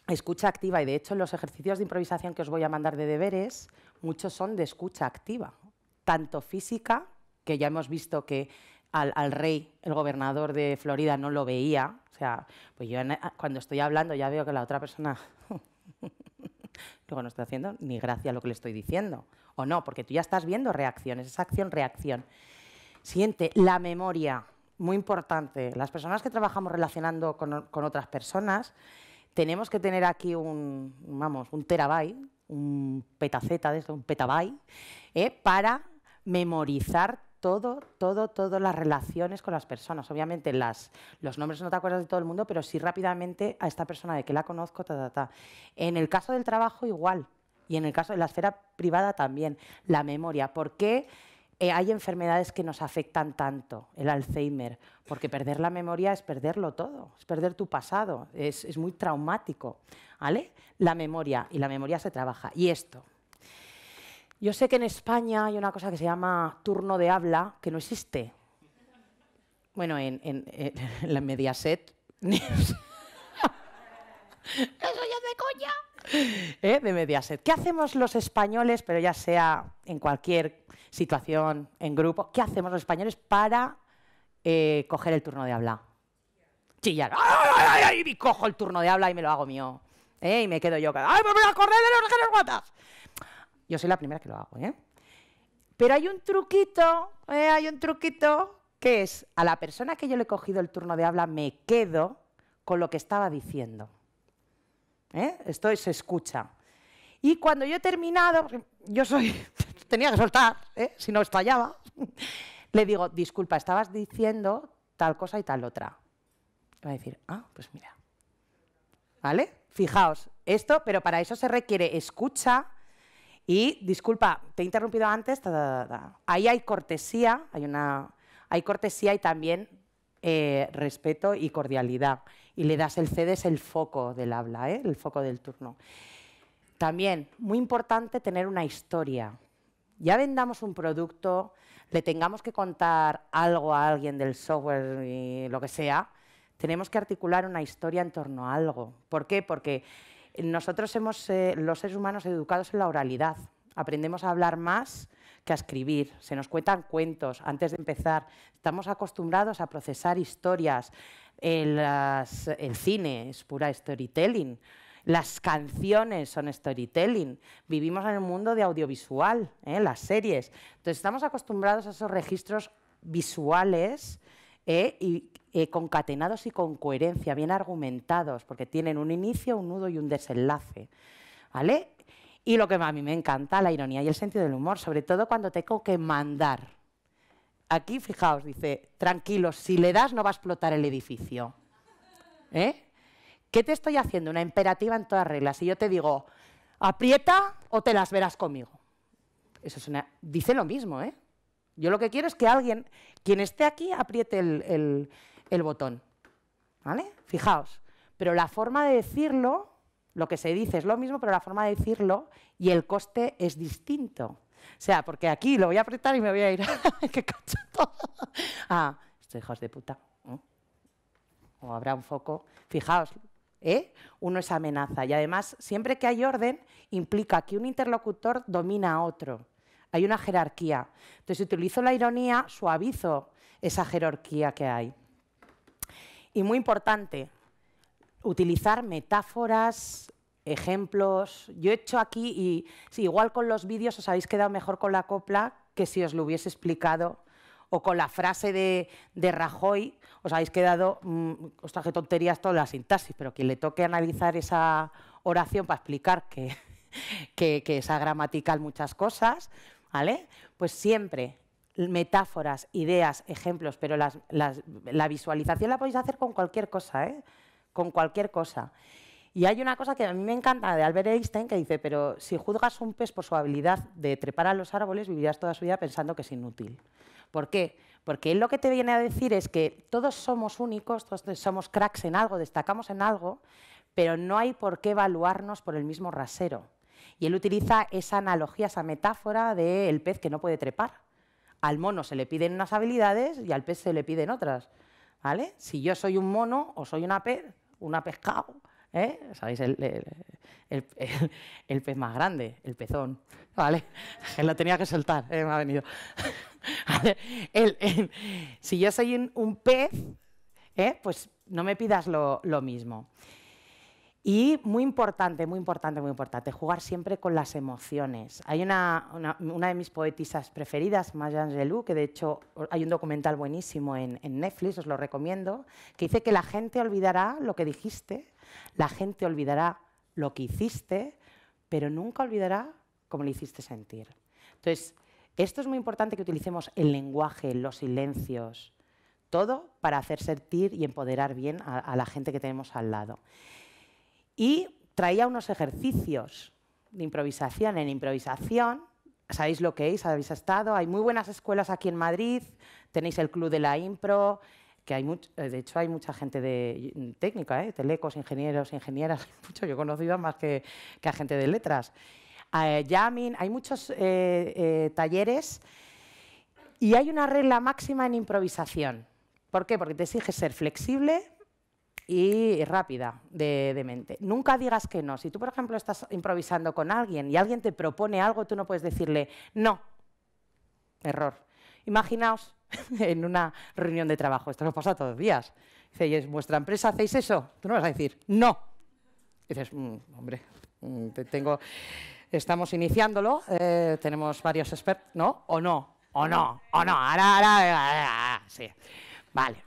Speaker 2: Escucha activa. Y de hecho, los ejercicios de improvisación que os voy a mandar de deberes, muchos son de escucha activa. Tanto física, que ya hemos visto que al, rey, el gobernador de Florida, no lo veía. O sea, pues yo ah, cuando estoy hablando ya veo que la otra persona luego (laughs) no está haciendo ni gracia lo que le estoy diciendo. O no, porque tú ya estás viendo reacciones, es acción-reacción. Siguiente, la memoria. Muy importante. Las personas que trabajamos relacionando con, otras personas, tenemos que tener aquí un, vamos, un terabyte, un petaceta de esto, un petabyte, ¿eh? para memorizar todo, todo, todas las relaciones con las personas. Obviamente las, los nombres no te acuerdas de todo el mundo, pero sí rápidamente a esta persona de que la conozco, ta, ta, ta. En el caso del trabajo igual, y en el caso de la esfera privada también, la memoria. ¿Por qué eh, hay enfermedades que nos afectan tanto? El Alzheimer, porque perder la memoria es perderlo todo, es perder tu pasado, es, es muy traumático. ¿vale? La memoria, y la memoria se trabaja. Y esto, yo sé que en España hay una cosa que se llama turno de habla que no existe. Bueno, en, la Mediaset. (laughs) Eso ya de coña. ¿Eh? De Mediaset. ¿Qué hacemos los españoles, pero ya sea en cualquier situación, en grupo, qué hacemos los españoles para eh, coger el turno de habla? Chillar. ¡Ay, ay, ay! Y cojo el turno de habla y me lo hago mío. ¿Eh? Y me quedo yo. ¡Ay, me pues voy a correr de los guatas! Yo soy la primera que lo hago, ¿eh? Pero hay un truquito, ¿eh? hay un truquito que es a la persona que yo le he cogido el turno de habla me quedo con lo que estaba diciendo. ¿Eh? Esto es escucha. Y cuando yo he terminado, yo soy, (laughs) tenía que soltar, ¿eh? si no estallaba, (laughs) le digo, disculpa, estabas diciendo tal cosa y tal otra. va a decir, ah, pues mira. ¿Vale? Fijaos, esto, pero para eso se requiere escucha, y disculpa, te he interrumpido antes. Ahí hay cortesía, hay una, hay cortesía y también eh, respeto y cordialidad. Y le das el es el foco del habla, ¿eh? el foco del turno. También, muy importante tener una historia. Ya vendamos un producto, le tengamos que contar algo a alguien del software y lo que sea, tenemos que articular una historia en torno a algo. ¿Por qué? Porque nosotros hemos, eh, los seres humanos, educados en la oralidad. Aprendemos a hablar más que a escribir. Se nos cuentan cuentos antes de empezar. Estamos acostumbrados a procesar historias. El, cine es pura storytelling. Las canciones son storytelling. Vivimos en el mundo de audiovisual, ¿eh? las series. Entonces estamos acostumbrados a esos registros visuales ¿eh? y eh, concatenados y con coherencia, bien argumentados, porque tienen un inicio, un nudo y un desenlace. ¿Vale? Y lo que a mí me encanta, la ironía y el sentido del humor, sobre todo cuando tengo que mandar. Aquí, fijaos, dice, tranquilos, si le das no va a explotar el edificio. ¿Eh? ¿Qué te estoy haciendo? Una imperativa en todas reglas. Si yo te digo, aprieta o te las verás conmigo. Eso es una... Dice lo mismo, ¿eh? Yo lo que quiero es que alguien, quien esté aquí, apriete el, botón. ¿Vale? Fijaos. Pero la forma de decirlo, lo que se dice es lo mismo, pero la forma de decirlo y el coste es distinto. O sea, porque aquí lo voy a apretar y me voy a ir. ¡Qué cachoto! (laughs) ah, hijos de puta. Mm. O habrá un foco. Fijaos, ¿eh? uno es amenaza. Y además, siempre que hay orden, implica que un interlocutor domina a otro hay una jerarquía. Entonces, si utilizo la ironía, suavizo esa jerarquía que hay. Y muy importante, utilizar metáforas, ejemplos. Yo he hecho aquí, y igual con los vídeos os habéis quedado mejor con la copla que si os lo hubiese explicado o con la frase de, de Rajoy, os habéis quedado, mm, os traje tonterías toda la sintaxis, pero quien le toque analizar esa oración para explicar que, (laughs) que, que es gramatical muchas cosas, pues siempre metáforas, ideas, ejemplos, pero la visualización la podéis hacer con cualquier cosa, ¿eh? Con cualquier cosa. Y hay una cosa que a mí me encanta de Albert Einstein que dice, pero si juzgas un pez por su habilidad de trepar a los árboles, vivirás toda su vida pensando que es inútil. ¿Por qué? Porque él lo que te viene a decir es que todos somos únicos, todos somos cracks en algo, destacamos en algo, pero no hay por qué evaluarnos por el mismo rasero. Y él utiliza esa analogía, esa metáfora del pez que no puede trepar. Al mono se le piden unas habilidades y al pez se le piden otras. ¿vale? Si yo soy un mono o soy una pez, una pescado, ¿eh? ¿sabéis? (laughs) El, pez más grande, el pezón, ¿vale? (laughs) Él lo tenía que soltar, ¿eh? me ha venido. (laughs) si yo soy un, pez, ¿eh? pues no me pidas lo mismo. Y muy importante, muy importante, muy importante, jugar siempre con las emociones. Hay una, de mis poetisas preferidas, Maya Angelou, que de hecho hay un documental buenísimo en, Netflix, os lo recomiendo, que dice que la gente olvidará lo que dijiste, la gente olvidará lo que hiciste, pero nunca olvidará cómo le hiciste sentir. Entonces, esto es muy importante que utilicemos el lenguaje, los silencios, todo para hacer sentir y empoderar bien a la gente que tenemos al lado y traía unos ejercicios de improvisación. En improvisación, sabéis lo que es, habéis estado, hay muy buenas escuelas aquí en Madrid, tenéis el Club de la Impro, que hay eh, de hecho hay mucha gente de técnica, ¿eh? telecos, ingenieros, ingenieras, (laughs) mucho, yo he conocido más que, que a gente de letras. Eh, Yamin, hay muchos eh, talleres y hay una regla máxima en improvisación. ¿Por qué? Porque te exige ser flexible, y rápida de, mente. Nunca digas que no. Si tú, por ejemplo, estás improvisando con alguien y alguien te propone algo, tú no puedes decirle no. Error. Imaginaos (laughs) en una reunión de trabajo, esto nos pasa todos los días. Dice, ¿vuestra empresa hacéis eso? Tú no vas a decir no. dices, mm, hombre, mm, te tengo, estamos iniciándolo, eh, tenemos varios expertos, ¿no? O no, o no, o no, ahora, ahora, ahora. sí. Vale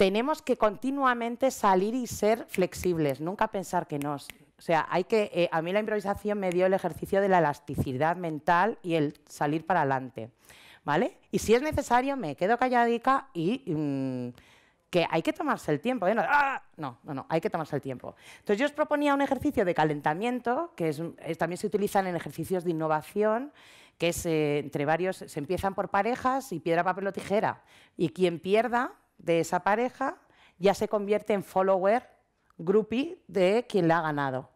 Speaker 2: tenemos que continuamente salir y ser flexibles, nunca pensar que no. O sea, hay que, eh, a mí la improvisación me dio el ejercicio de la elasticidad mental y el salir para adelante, ¿vale? Y si es necesario, me quedo calladica y mm, que hay que tomarse el tiempo. ¿eh? ¡ah! No, no, no, hay que tomarse el tiempo. Entonces yo os proponía un ejercicio de calentamiento, que es, también se utilizan en ejercicios de innovación, que es eh, entre varios, se empiezan por parejas y piedra, papel o tijera. Y quien pierda de esa pareja ya se convierte en follower, groupie de quien la ha ganado.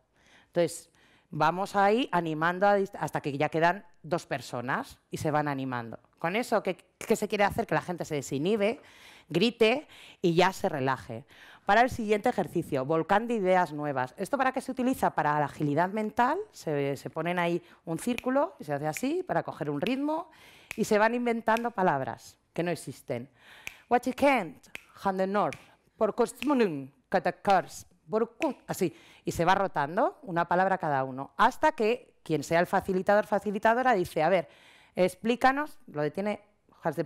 Speaker 2: Entonces, vamos ahí animando hasta que ya quedan dos personas y se van animando. Con eso, ¿qué, se quiere hacer? Que la gente se desinhibe, grite y ya se relaje. Para el siguiente ejercicio, volcán de ideas nuevas. ¿Esto para qué se utiliza? Para la agilidad mental. Se, se ponen ahí un círculo y se hace así para coger un ritmo y se van inventando palabras que no existen. What you por por así. Y se va rotando una palabra cada uno, hasta que quien sea el facilitador, facilitadora, dice, a ver, explícanos, lo detiene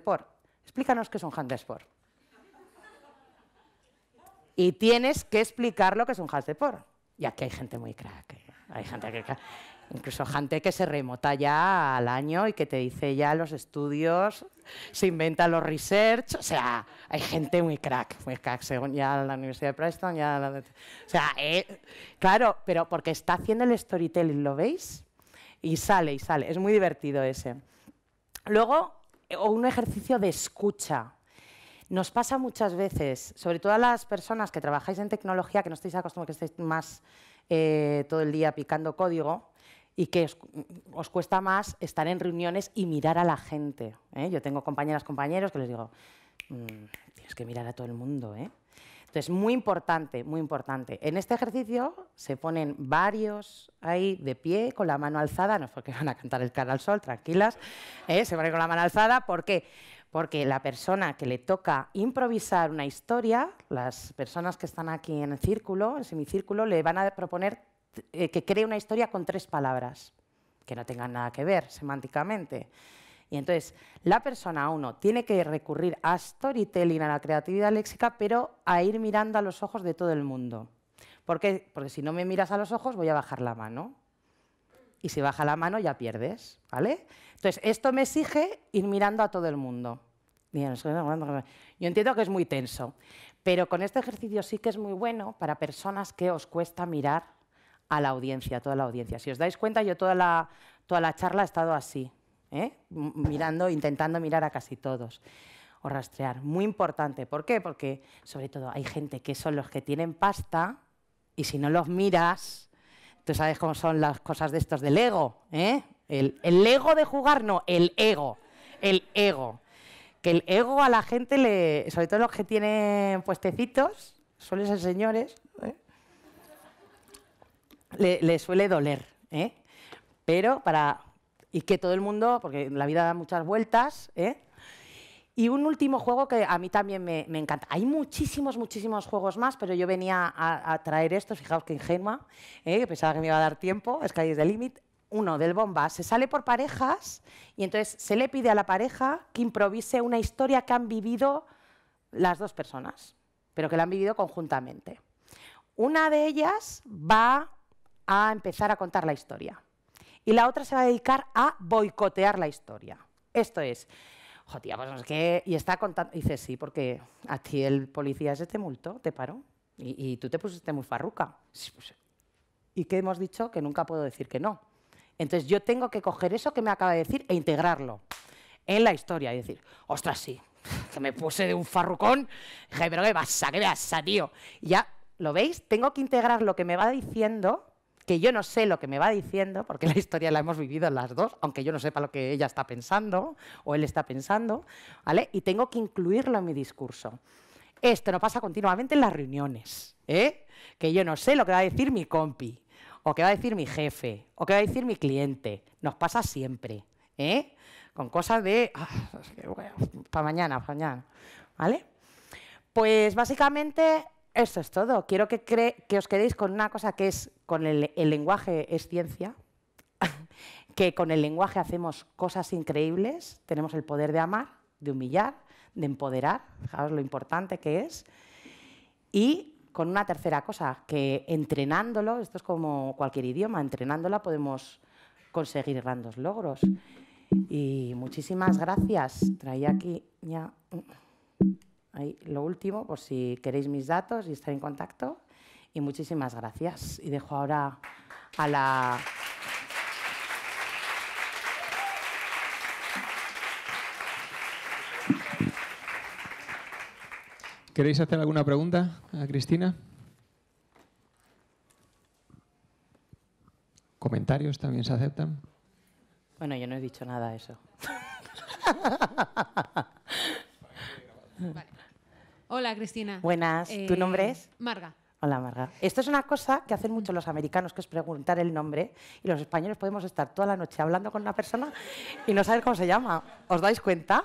Speaker 2: por, explícanos qué es un por. Y tienes que explicar lo que es un por. Y aquí hay gente muy crack. ¿eh? Hay gente que... Incluso gente que se remota ya al año y que te dice ya los estudios, se inventa los research, o sea, hay gente muy crack, muy crack, según ya la Universidad de Princeton, ya la... O sea, eh, claro, pero porque está haciendo el storytelling, ¿lo veis? Y sale, y sale, es muy divertido ese. Luego, eh, un ejercicio de escucha. Nos pasa muchas veces, sobre todo a las personas que trabajáis en tecnología, que no estáis acostumbrados, que estéis más eh, todo el día picando código, y que os, cuesta más estar en reuniones y mirar a la gente. ¿eh? Yo tengo compañeras, compañeros que les digo, mm, tienes que mirar a todo el mundo. ¿eh? Entonces, muy importante, muy importante. En este ejercicio se ponen varios ahí de pie, con la mano alzada, no es porque van a cantar el cara al sol, tranquilas, ¿eh? se ponen con la mano alzada, ¿por qué? Porque la persona que le toca improvisar una historia, las personas que están aquí en el círculo, en el semicírculo, le van a proponer eh, que cree una historia con tres palabras que no tengan nada que ver semánticamente. Y entonces, la persona, uno, tiene que recurrir a storytelling, a la creatividad léxica, pero a ir mirando a los ojos de todo el mundo. ¿Por Porque si no me miras a los ojos, voy a bajar la mano. Y si baja la mano, ya pierdes, ¿vale? Entonces, esto me exige ir mirando a todo el mundo. Yo entiendo que es muy tenso, pero con este ejercicio sí que es muy bueno para personas que os cuesta mirar a la audiencia, a toda la audiencia. Si os dais cuenta, yo toda la, toda la charla he estado así, ¿eh? mirando, intentando mirar a casi todos o rastrear. Muy importante. ¿Por qué? Porque sobre todo hay gente que son los que tienen pasta y si no los miras, tú sabes cómo son las cosas de estos del ego. ¿eh? El, el ego de jugar, no, el ego. El ego. Que el ego a la gente le, sobre todo los que tienen puestecitos, suelen ser señores, ¿eh? le, suele doler, ¿eh? pero para y que todo el mundo, porque la vida da muchas vueltas, ¿eh? Y un último juego que a mí también me, encanta. Hay muchísimos, muchísimos juegos más, pero yo venía a, traer estos. Fijaos que ingenua, ¿eh? que pensaba que me iba a dar tiempo, es que hay es de límite. Uno, del bomba, se sale por parejas y entonces se le pide a la pareja que improvise una historia que han vivido las dos personas, pero que la han vivido conjuntamente. Una de ellas va a empezar a contar la historia. Y la otra se va a dedicar a boicotear la historia. Esto es, pues no que... Y está contando, dice, sí, porque aquí el policía es este multó, te paró, y, tú te pusiste muy farruca. Pues, ¿Y qué hemos dicho? Que nunca puedo decir que no. Entonces yo tengo que coger eso que me acaba de decir e integrarlo en la historia y decir, ostras, sí, (laughs) que me puse de un farrucón, dije, pero qué pasa, qué pasa, tío. ya, ¿lo veis? Tengo que integrar lo que me va diciendo que yo no sé lo que me va diciendo, porque la historia la hemos vivido las dos, aunque yo no sepa lo que ella está pensando o él está pensando, ¿vale? Y tengo que incluirlo en mi discurso. Esto no pasa continuamente en las reuniones, ¿eh? Que yo no sé lo que va a decir mi compi, o qué va a decir mi jefe, o qué va a decir mi cliente. Nos pasa siempre, ¿eh? Con cosas de, ah, para mañana, para mañana, ¿vale? Pues básicamente eso es todo. Quiero que, que os quedéis con una cosa que es, con el, lenguaje es ciencia, (laughs) que con el lenguaje hacemos cosas increíbles, tenemos el poder de amar, de humillar, de empoderar, fijaos lo importante que es, y con una tercera cosa, que entrenándolo, esto es como cualquier idioma, entrenándola podemos conseguir grandes logros. Y muchísimas gracias. Traía aquí ya ahí lo último, por si queréis mis datos y estar en contacto. Y muchísimas gracias. Y dejo ahora a la...
Speaker 1: ¿Queréis hacer alguna pregunta a Cristina? ¿Comentarios también se
Speaker 2: aceptan? Bueno, yo no he dicho nada a eso. (laughs) Hola, Cristina. Buenas. ¿Tu eh, nombre es? Marga. Hola, Marga. Esto es una cosa que hacen mucho los americanos, que es preguntar el nombre, y los españoles podemos estar toda la noche hablando con una persona y no saber cómo se llama. ¿Os dais cuenta?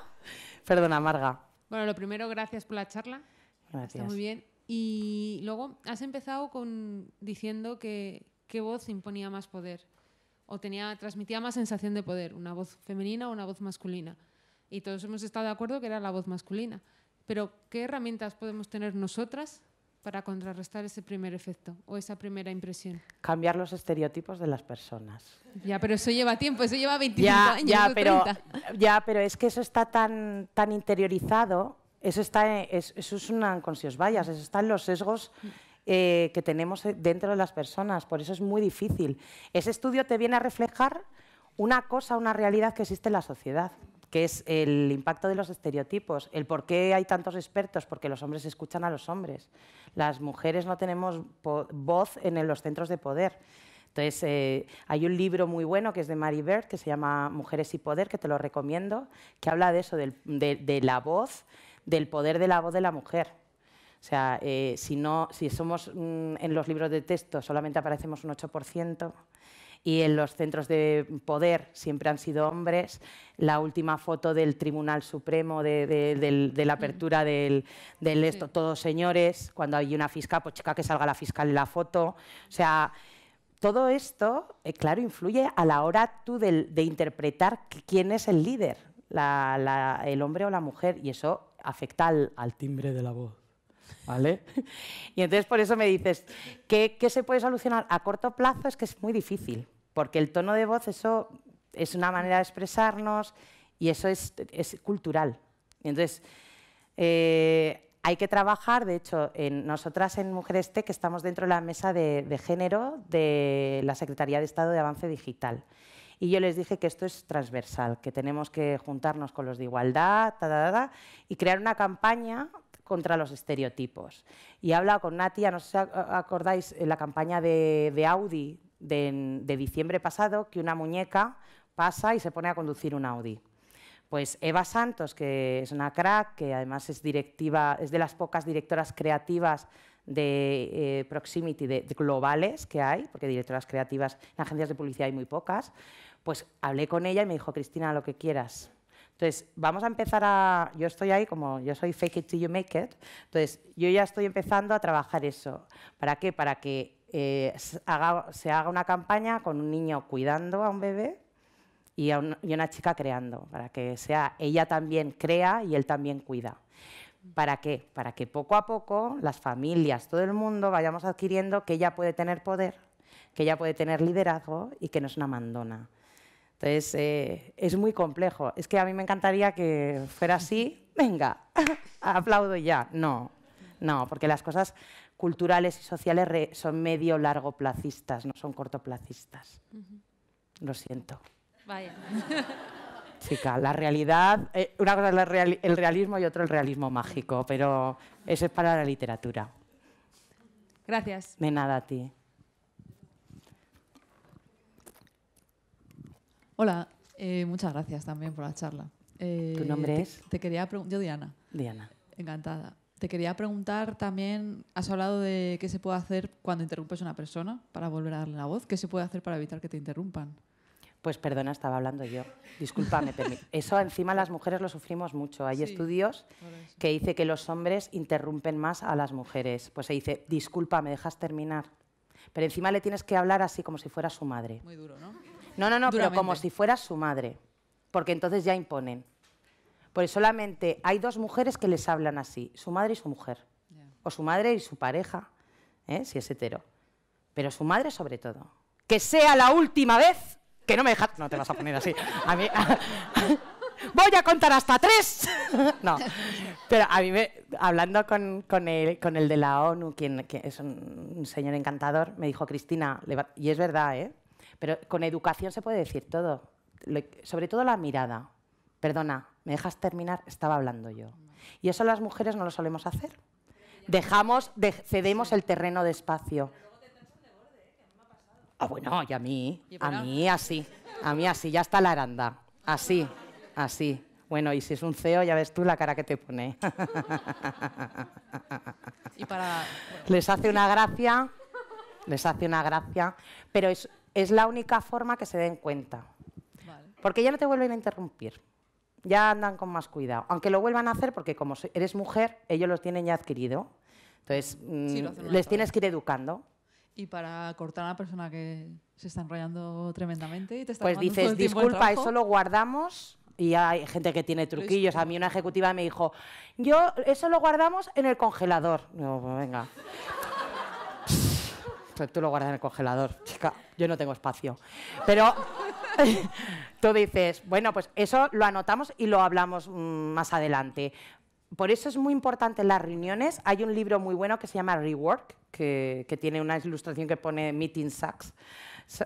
Speaker 2: Perdona, Marga. Bueno, lo primero, gracias por la charla. Gracias. Está muy bien. Y luego
Speaker 3: has empezado con diciendo que qué voz imponía más poder o tenía transmitía más sensación de poder, una voz femenina o una voz masculina. Y todos hemos estado de acuerdo que era la voz masculina. Pero, ¿qué herramientas podemos tener nosotras para contrarrestar
Speaker 6: ese primer efecto o esa primera impresión?
Speaker 2: Cambiar los estereotipos de las personas.
Speaker 6: Ya,
Speaker 7: pero eso lleva tiempo, eso lleva 25 años. Ya, pero,
Speaker 2: ya, pero es que eso está tan, tan interiorizado, eso, está, es, eso es una os vayas, eso está en los sesgos. Eh, que tenemos dentro de las personas, por eso es muy difícil. Ese estudio te viene a reflejar una cosa, una realidad que existe en la sociedad que es el impacto de los estereotipos, el por qué hay tantos expertos, porque los hombres escuchan a los hombres, las mujeres no tenemos voz en los centros de poder. Entonces, eh, hay un libro muy bueno que es de Mary Bird, que se llama Mujeres y Poder, que te lo recomiendo, que habla de eso, del, de, la voz, del poder de la voz de la mujer. O sea, eh, si, no, si somos mm, en los libros de texto solamente aparecemos un 8%, y en los centros de poder siempre han sido hombres. La última foto del Tribunal Supremo de, la apertura del, esto, todos señores, cuando hay una fiscal, pues chica que salga la fiscal en la foto. O sea, todo esto, eh, claro, influye a la hora tú de, interpretar quién es el líder, el hombre o la mujer, y eso afecta al, timbre de la voz. ¿Vale? (laughs) y entonces por eso me dices, que ¿qué, se puede solucionar? A corto plazo es que es muy difícil, porque el tono de voz, eso es una manera de expresarnos y eso es, cultural. Entonces, eh, hay que trabajar, de hecho, en, nosotras en Mujeres Tech estamos dentro de la mesa de, género de la Secretaría de Estado de Avance Digital. Y yo les dije que esto es transversal, que tenemos que juntarnos con los de igualdad y crear una campaña contra los estereotipos. Y he hablado con Natia, no sé si acordáis, en la campaña de, de Audi de, diciembre pasado que una muñeca pasa y se pone a conducir un Audi. Pues Eva Santos, que es una crack, que además es directiva, es de las pocas directoras creativas de eh, proximity, de, globales que hay, porque directoras creativas en agencias de publicidad hay muy pocas, pues hablé con ella y me dijo, Cristina, lo que quieras. Entonces, vamos a empezar a... Yo estoy ahí como... Yo soy fake it till you make it. Entonces, yo ya estoy empezando a trabajar eso. ¿Para qué? Para que eh, se haga una campaña con un niño cuidando a un bebé y, una chica creando, para que sea ella también crea y él también cuida. ¿Para qué? Para que poco a poco las familias, todo el mundo, vayamos adquiriendo que ella puede tener poder, que ella puede tener liderazgo y que no es una mandona. Entonces, eh, es muy complejo. Es que a mí me encantaría que fuera así, venga, (laughs) aplaudo ya. No, no, porque las cosas culturales y sociales son medio largo placistas, no son cortoplacistas. Lo siento. Vaya. (laughs) Chica, la realidad, eh, una cosa es el realismo y otro el realismo mágico, pero eso es para la literatura. Gracias. De nada a ti.
Speaker 3: Hola, eh, muchas gracias también por la charla. ¿Tu eh, nombre es? Te quería preguntar, yo Diana. Diana. Encantada. Te quería preguntar también, has hablado de qué se puede hacer cuando interrumpes a una persona para volver a darle la voz. ¿Qué se puede hacer para evitar que te interrumpan?
Speaker 2: Pues perdona, estaba hablando yo. Discúlpame, (laughs) Eso encima las mujeres lo sufrimos mucho. Hay estudios que dice que los hombres interrumpen más a las mujeres. Pues se dice, disculpa, me dejas terminar. Pero encima le tienes que hablar así como si fuera su madre. Muy duro, ¿no?
Speaker 3: No, no, no, pero como
Speaker 2: si fuera su madre. Porque entonces ya imponen. Porque solamente hay dos mujeres que les hablan así, su madre y su mujer, o su madre y su pareja, ¿eh? si es hetero, pero su madre sobre todo. Que sea la última vez que no me dejas... No te vas a poner así. A mí... (laughs) voy a contar hasta tres. (laughs) no, pero a mí, hablando con, el, de la ONU, quien, que es un, señor encantador, me dijo, Cristina, y es verdad, ¿eh? pero con educación se puede decir todo, sobre todo la mirada. Perdona, ¿me dejas terminar? Estaba hablando yo. Y eso las mujeres no lo solemos hacer. Dejamos, cedemos el terreno de espacio. Ah, bueno, y a mí, a mí así, a mí así, ya está la aranda, así, así. Bueno, y si es un CEO, ya ves tú la cara que te pone. (laughs) Les hace una gracia, les hace una gracia, pero es, la única forma que se den cuenta. Porque ya no te vuelven a interrumpir ya andan con más cuidado. Aunque lo vuelvan a hacer porque como eres mujer, ellos los tienen ya adquirido. Entonces, mm, les tienes que ir educando.
Speaker 3: Y para cortar a la persona que se está enrollando tremendamente y te está Pues dices, disculpa, eso lo
Speaker 2: guardamos. Y hay gente que tiene pues truquillos. A mí una ejecutiva me dijo, yo eso lo guardamos en el congelador. No, pues venga tú lo guardas en el congelador, chica, yo no tengo espacio. Pero (laughs) tú dices, bueno, pues eso lo anotamos y lo hablamos mm, más adelante. Por eso es muy importante en las reuniones. Hay un libro muy bueno que se llama Rework, que, tiene una ilustración que pone Meeting Sacks.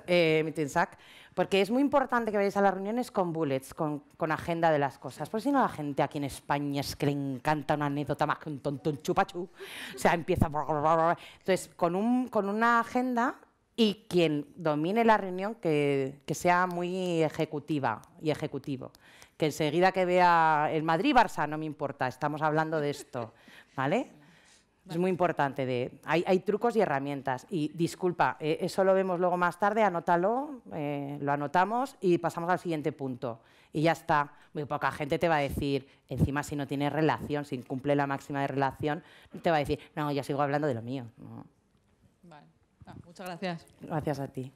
Speaker 2: Eh, meeting Sack porque es muy importante que vayáis a las reuniones con bullets, con, agenda de las cosas, porque si no la gente aquí en España es que le encanta una anécdota más que un tontón chupachú, o sea, empieza... Entonces, con, una agenda y quien domine la reunión que, que, sea muy ejecutiva y ejecutivo. Que enseguida que vea el Madrid-Barça, no me importa, estamos hablando de esto, ¿vale? Es muy importante. De, hay, trucos y herramientas. Y disculpa, eh, eso lo vemos luego más tarde, anótalo, eh, lo anotamos y pasamos al siguiente punto. Y ya está. Muy poca gente te va a decir, encima si no tienes relación, si cumple la máxima de relación, te va a decir, no, yo sigo hablando de lo mío.
Speaker 3: Vale. Ah, muchas gracias.
Speaker 2: Gracias a ti.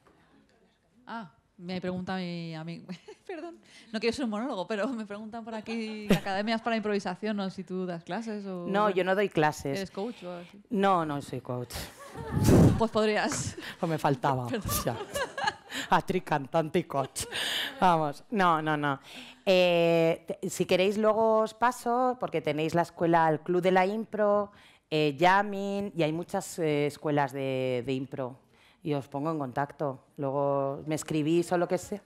Speaker 3: Ah me pregunta mi amigo, (laughs) perdón, no quiero ser un monólogo, pero me preguntan por aquí academias para improvisación ¿no? si tú das clases o... No, yo no doy clases. ¿Eres coach o así?
Speaker 2: No, no soy coach. (laughs) pues podrías. (laughs) Pues me faltaba. Ya. Actriz, cantante y coach. Vamos, no, no, no. Eh, si queréis luego os paso, porque tenéis la escuela, el Club de la Impro, eh, Yamin, y hay muchas eh, escuelas de impro y os pongo en contacto. Luego me escribís o lo que sea.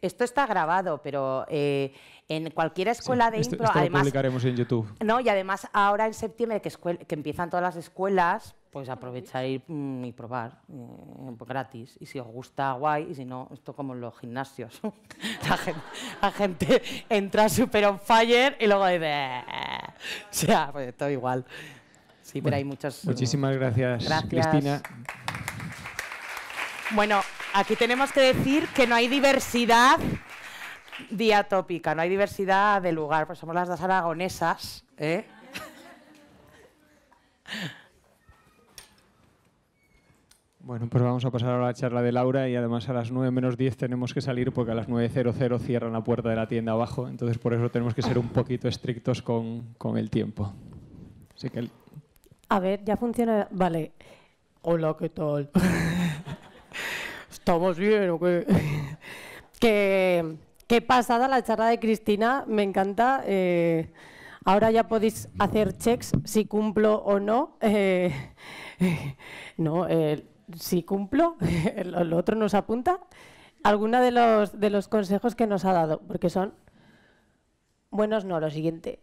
Speaker 2: Esto está grabado, pero eh, en cualquier escuela de impro, esto, Lo publicaremos en YouTube. No, y además ahora en septiembre que, que empiezan todas las escuelas, pues aprovechar y, mm, y probar eh, gratis. Y si os gusta, guay. Y si no, esto como en los gimnasios. (laughs) la, gente, la, gente, entra súper on fire y luego dice. Eh". o sea, pues todo igual. Sí, pero hay muchos. Mm,
Speaker 1: muchísimas gracias, Cristina.
Speaker 2: Bueno, aquí tenemos que decir que no hay diversidad diatópica, no hay diversidad de lugar, pues somos las dos aragonesas. ¿eh? (laughs)
Speaker 1: Bueno, pues vamos a pasar ahora a la charla de Laura y además a las 9 menos 10 tenemos que salir porque a las 9.00 cierran la puerta de la tienda abajo, entonces por eso tenemos que ser un poquito estrictos con, con el tiempo. Así que
Speaker 6: a ver, ya funciona. Vale. Hola, ¿qué tal? (laughs) ¿Estamos bien o qué? Qué pasada la charla de Cristina, me encanta. Eh, ahora ya podéis hacer checks si cumplo o no. Eh, (laughs) no, eh, si cumplo, el, (laughs) otro nos apunta. Alguna de los, de los consejos que nos ha dado, porque son buenos no, lo siguiente.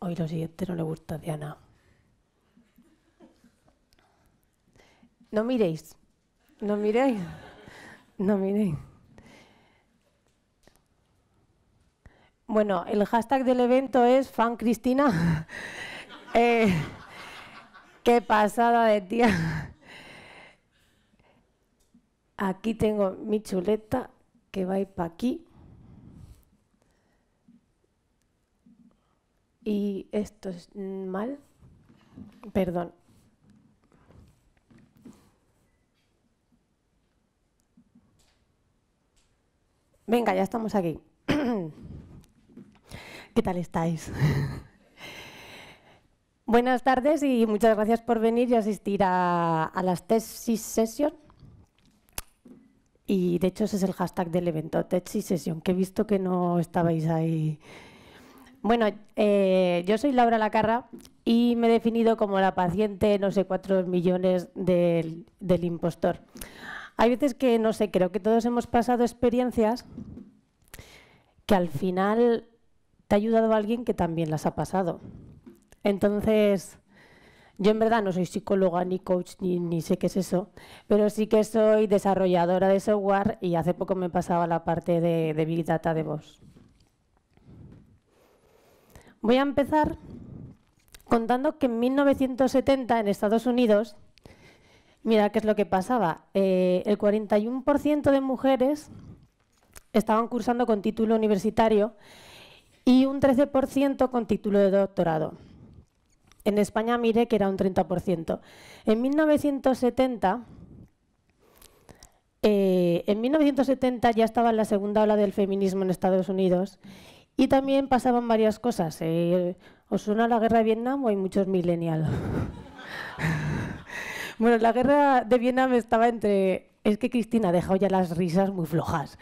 Speaker 6: hoy lo siguiente no le gusta a Diana. No miréis, no miréis, no miréis. Bueno, el hashtag del evento es fan Cristina. (laughs) Eh, qué pasada de tía. Aquí tengo mi chuleta que va a ir para aquí. Y esto es mal. Perdón. Venga, ya estamos aquí. (clears throat) ¿Qué tal estáis? (laughs) Buenas tardes y muchas gracias por venir y asistir a, las Tesis Session. Y de hecho ese es el hashtag del evento, Tesis Session, que he visto que no estabais ahí. Bueno, eh, yo soy Laura Lacarra y me he definido como la paciente, no sé, cuatro millones del impostor. Hay veces que, no sé, creo que todos hemos pasado experiencias que al final te ha ayudado a alguien que también las ha pasado. Entonces, yo en verdad no soy psicóloga ni coach ni, sé qué es eso, pero sí que soy desarrolladora de software y hace poco me pasaba la parte de, de Big Data de voz. Voy a empezar contando que en 1970 en Estados Unidos Mira, ¿qué es lo que pasaba? Eh, el 41% de mujeres estaban cursando con título universitario y un 13% con título de doctorado. En España mire que era un 30%. En 1970, eh, en 1970 ya estaba en la segunda ola del feminismo en Estados Unidos y también pasaban varias cosas. Eh, ¿Os suena la guerra de Vietnam o hay muchos millennials? (laughs) Bueno, la guerra de Vietnam estaba entre. Es que Cristina ha dejado ya las risas muy flojas.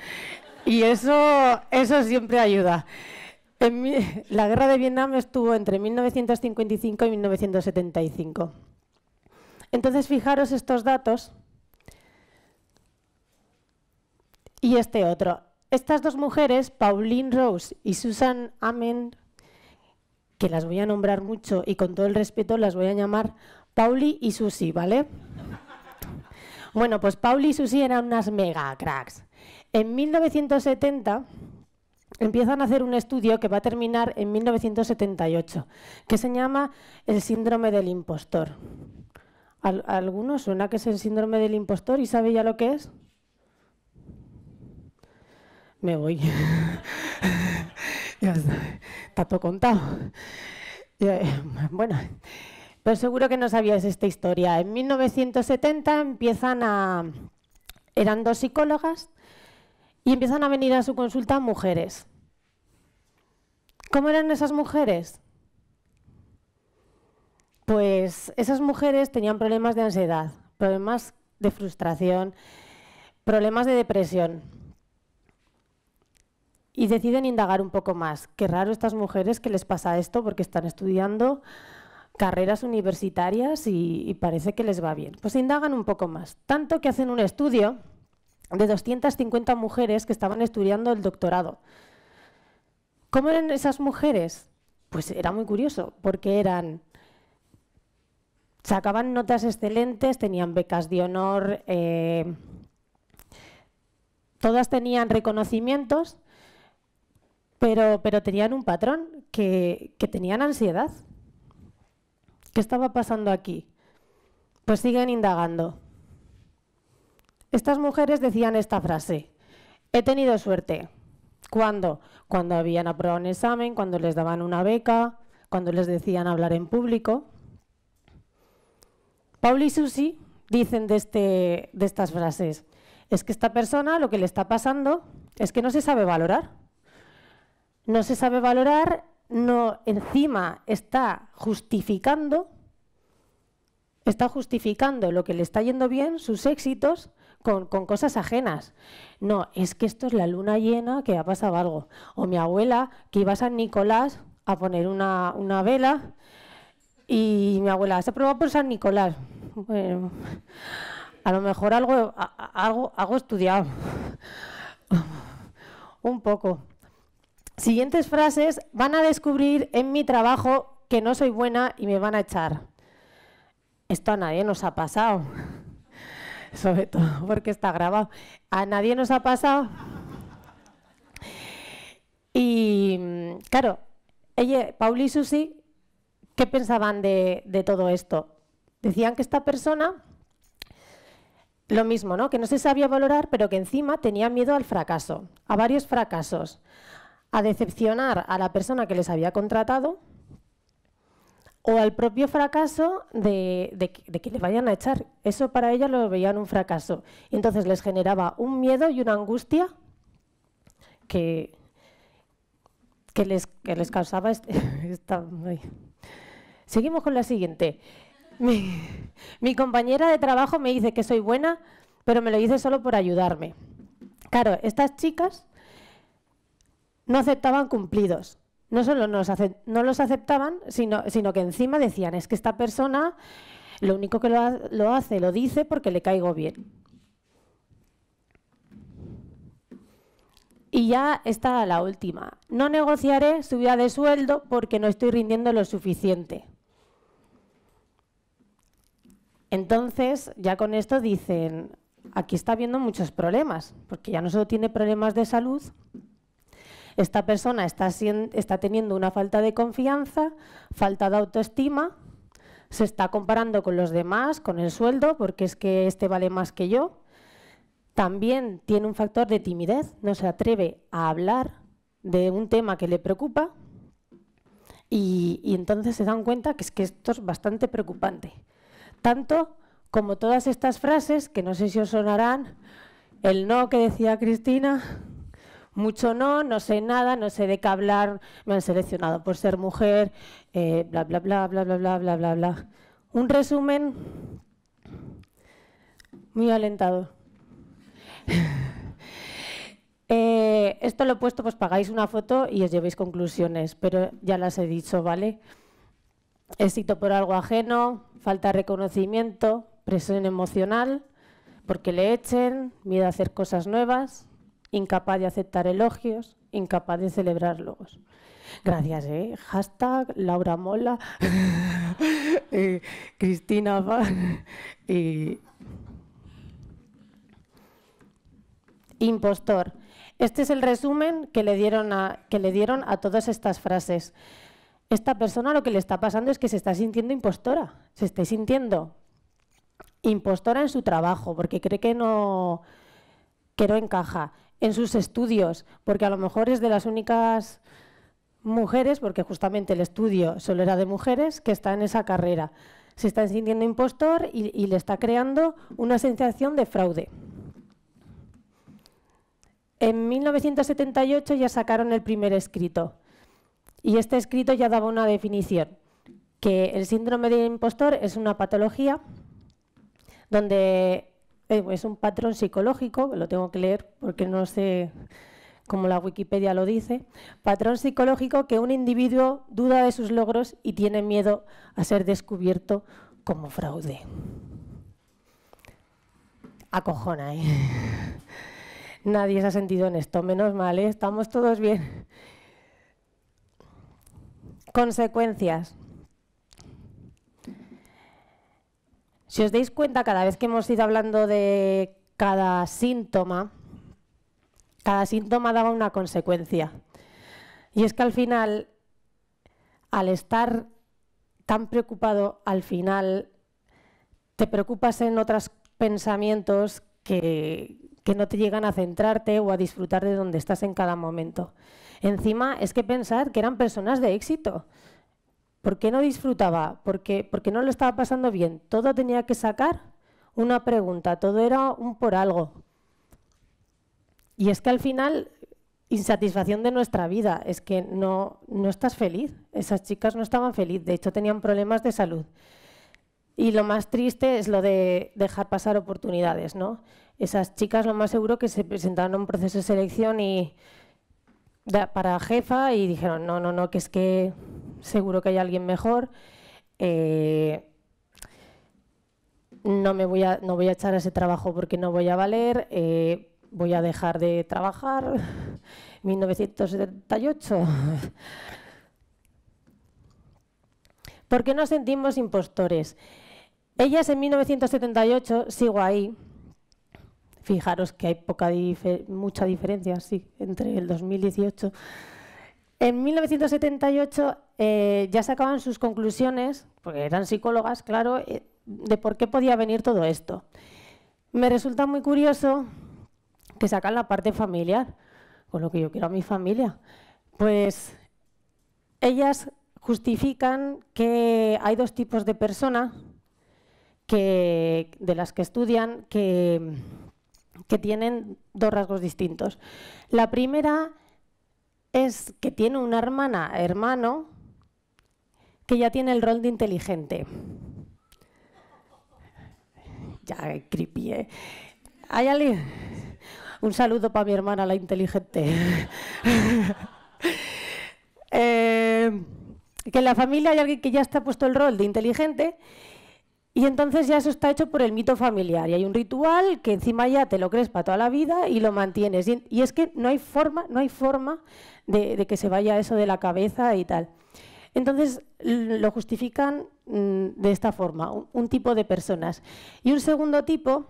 Speaker 6: Y eso, eso siempre ayuda. la guerra de Vietnam estuvo entre 1955 y 1975. Entonces, fijaros estos datos y este otro. Estas dos mujeres, Pauline Rose y Susan Amen, que las voy a nombrar mucho y con todo el respeto las voy a llamar Pauli y Susi, ¿vale? Bueno, pues Pauli y Susi eran unas mega cracks. En 1970 empiezan a hacer un estudio que va a terminar en 1978, que se llama el síndrome del impostor. a ¿Alguno suena que es el síndrome del impostor y sabe ya lo que es? Me voy. (laughs) ya está todo contado. Eh, bueno, pero seguro que no sabíais esta historia. En 1970 empiezan a... eran dos psicólogas y empiezan a venir a su consulta mujeres. ¿Cómo eran esas mujeres? Pues esas mujeres tenían problemas de ansiedad, problemas de frustración, problemas de depresión. Y deciden indagar un poco más. Qué raro estas mujeres que les pasa esto porque están estudiando carreras universitarias y, parece que les va bien. Pues indagan un poco más, tanto que hacen un estudio de 250 mujeres que estaban estudiando el doctorado. ¿Cómo eran esas mujeres? Pues era muy curioso, porque eran sacaban notas excelentes, tenían becas de honor, eh, todas tenían reconocimientos, pero, tenían un patrón que tenían ansiedad. ¿Qué estaba pasando aquí? Pues siguen indagando. Estas mujeres decían esta frase, he tenido suerte. ¿Cuándo? Cuando habían aprobado un examen, cuando les daban una beca, cuando les decían hablar en público. Paul y Susi dicen de, este, de estas frases, es que esta persona lo que le está pasando es que no se sabe valorar. No se sabe valorar no encima está justificando está justificando lo que le está yendo bien, sus éxitos, con, cosas ajenas. No, es que esto es la luna llena que ha pasado algo. O mi abuela que iba a San Nicolás a poner una, vela y mi abuela se probado por San Nicolás. a lo mejor algo, algo estudiado. Un poco. Siguientes frases, van a descubrir en mi trabajo que no soy buena y me van a echar. Esto a nadie nos ha pasado, (laughs) sobre todo porque está grabado. A nadie nos ha pasado. Y claro, ella, Pauli y Susi, ¿qué pensaban de, de todo esto? Decían que esta persona, lo mismo, ¿no? que no se sabía valorar, pero que encima tenía miedo al fracaso, a varios fracasos a decepcionar a la persona que les había contratado o al propio fracaso de, que le vayan a echar. Eso para ella lo veían un fracaso. Entonces les generaba un miedo y una angustia que, que, les, les causaba... (laughs) Seguimos con la siguiente. mi, compañera de trabajo me dice que soy buena, pero me lo dice solo por ayudarme. Claro, estas chicas no aceptaban cumplidos. No solo no los aceptaban, sino, que encima decían, es que esta persona lo único que lo, lo hace, lo dice porque le caigo bien. Y ya está la última. No negociaré subida de sueldo porque no estoy rindiendo lo suficiente. Entonces, ya con esto dicen, aquí está habiendo muchos problemas, porque ya no solo tiene problemas de salud, esta persona está, teniendo una falta de confianza, falta de autoestima, se está comparando con los demás, con el sueldo, porque es que este vale más que yo. También tiene un factor de timidez, no se atreve a hablar de un tema que le preocupa y, y, entonces se dan cuenta que es que esto es bastante preocupante. Tanto como todas estas frases, que no sé si os sonarán, el no que decía Cristina, mucho no, no sé nada, no sé de qué hablar, me han seleccionado por ser mujer, eh, bla, bla, bla, bla, bla, bla, bla, bla, bla. Un resumen muy alentado. (laughs) Eh, esto lo he puesto, pues pagáis una foto y os llevéis conclusiones, pero ya las he dicho, ¿vale? Éxito por algo ajeno, falta de reconocimiento, presión emocional, porque le echen, miedo a hacer cosas nuevas, incapaz de aceptar elogios, incapaz de celebrarlos. Gracias, ¿eh? Hashtag Laura Mola, (laughs) eh, Cristina Van. (laughs) Impostor. Este es el resumen que le, dieron a, que le dieron a todas estas frases. Esta persona lo que le está pasando es que se está sintiendo impostora, se está sintiendo impostora en su trabajo, porque cree que no, que no encaja en sus estudios, porque a lo mejor es de las únicas mujeres, porque justamente el estudio solo era de mujeres, que está en esa carrera. Se está sintiendo impostor y, le está creando una sensación de fraude. En 1978 ya sacaron el primer escrito y este escrito ya daba una definición, que el síndrome de impostor es una patología donde eh, es un patrón psicológico, lo tengo que leer porque no sé cómo la Wikipedia lo dice, patrón psicológico que un individuo duda de sus logros y tiene miedo a ser descubierto como fraude. Acojona, ¿eh? (laughs) Nadie se ha sentido en esto, menos mal, ¿eh? estamos todos bien. Consecuencias. Si os dais cuenta, cada vez que hemos ido hablando de cada síntoma, cada síntoma daba una consecuencia. Y es que al final, al estar tan preocupado, al final te preocupas en otros pensamientos que, que no te llegan a centrarte o a disfrutar de donde estás en cada momento. Encima es que pensar que eran personas de éxito. ¿Por qué no disfrutaba? ¿Por qué, no lo estaba pasando bien? Todo tenía que sacar una pregunta, todo era un por algo. Y es que al final, insatisfacción de nuestra vida, es que no, no estás feliz. Esas chicas no estaban felices, de hecho tenían problemas de salud. Y lo más triste es lo de dejar pasar oportunidades, ¿no? Esas chicas lo más seguro que se presentaron a un proceso de selección y para jefa y dijeron, no, no, no, que es que seguro que hay alguien mejor. Eh, no me voy a, no voy a echar ese trabajo porque no voy a valer, eh, voy a dejar de trabajar. 1978. (laughs) (laughs) porque nos sentimos impostores? Ellas en 1978, sigo ahí. Fijaros que hay poca mucha diferencia, sí, entre el 2018. En 1978 eh, ya sacaban sus conclusiones, porque eran psicólogas, claro, eh, de por qué podía venir todo esto. Me resulta muy curioso que sacan la parte familiar, con lo que yo quiero a mi familia. Pues ellas justifican que hay dos tipos de personas de las que estudian que tienen dos rasgos distintos. La primera es que tiene una hermana, hermano, que ya tiene el rol de inteligente. Ya, creepy, ¿eh? ¿Hay alguien? Un saludo para mi hermana, la inteligente. (laughs) Eh, que en la familia hay alguien que ya está puesto el rol de inteligente y entonces ya eso está hecho por el mito familiar. Y hay un ritual que encima ya te lo crees para toda la vida y lo mantienes. Y, es que no hay forma, no hay forma de, de que se vaya eso de la cabeza y tal. Entonces, lo justifican mm, de esta forma, un tipo de personas. Y un segundo tipo,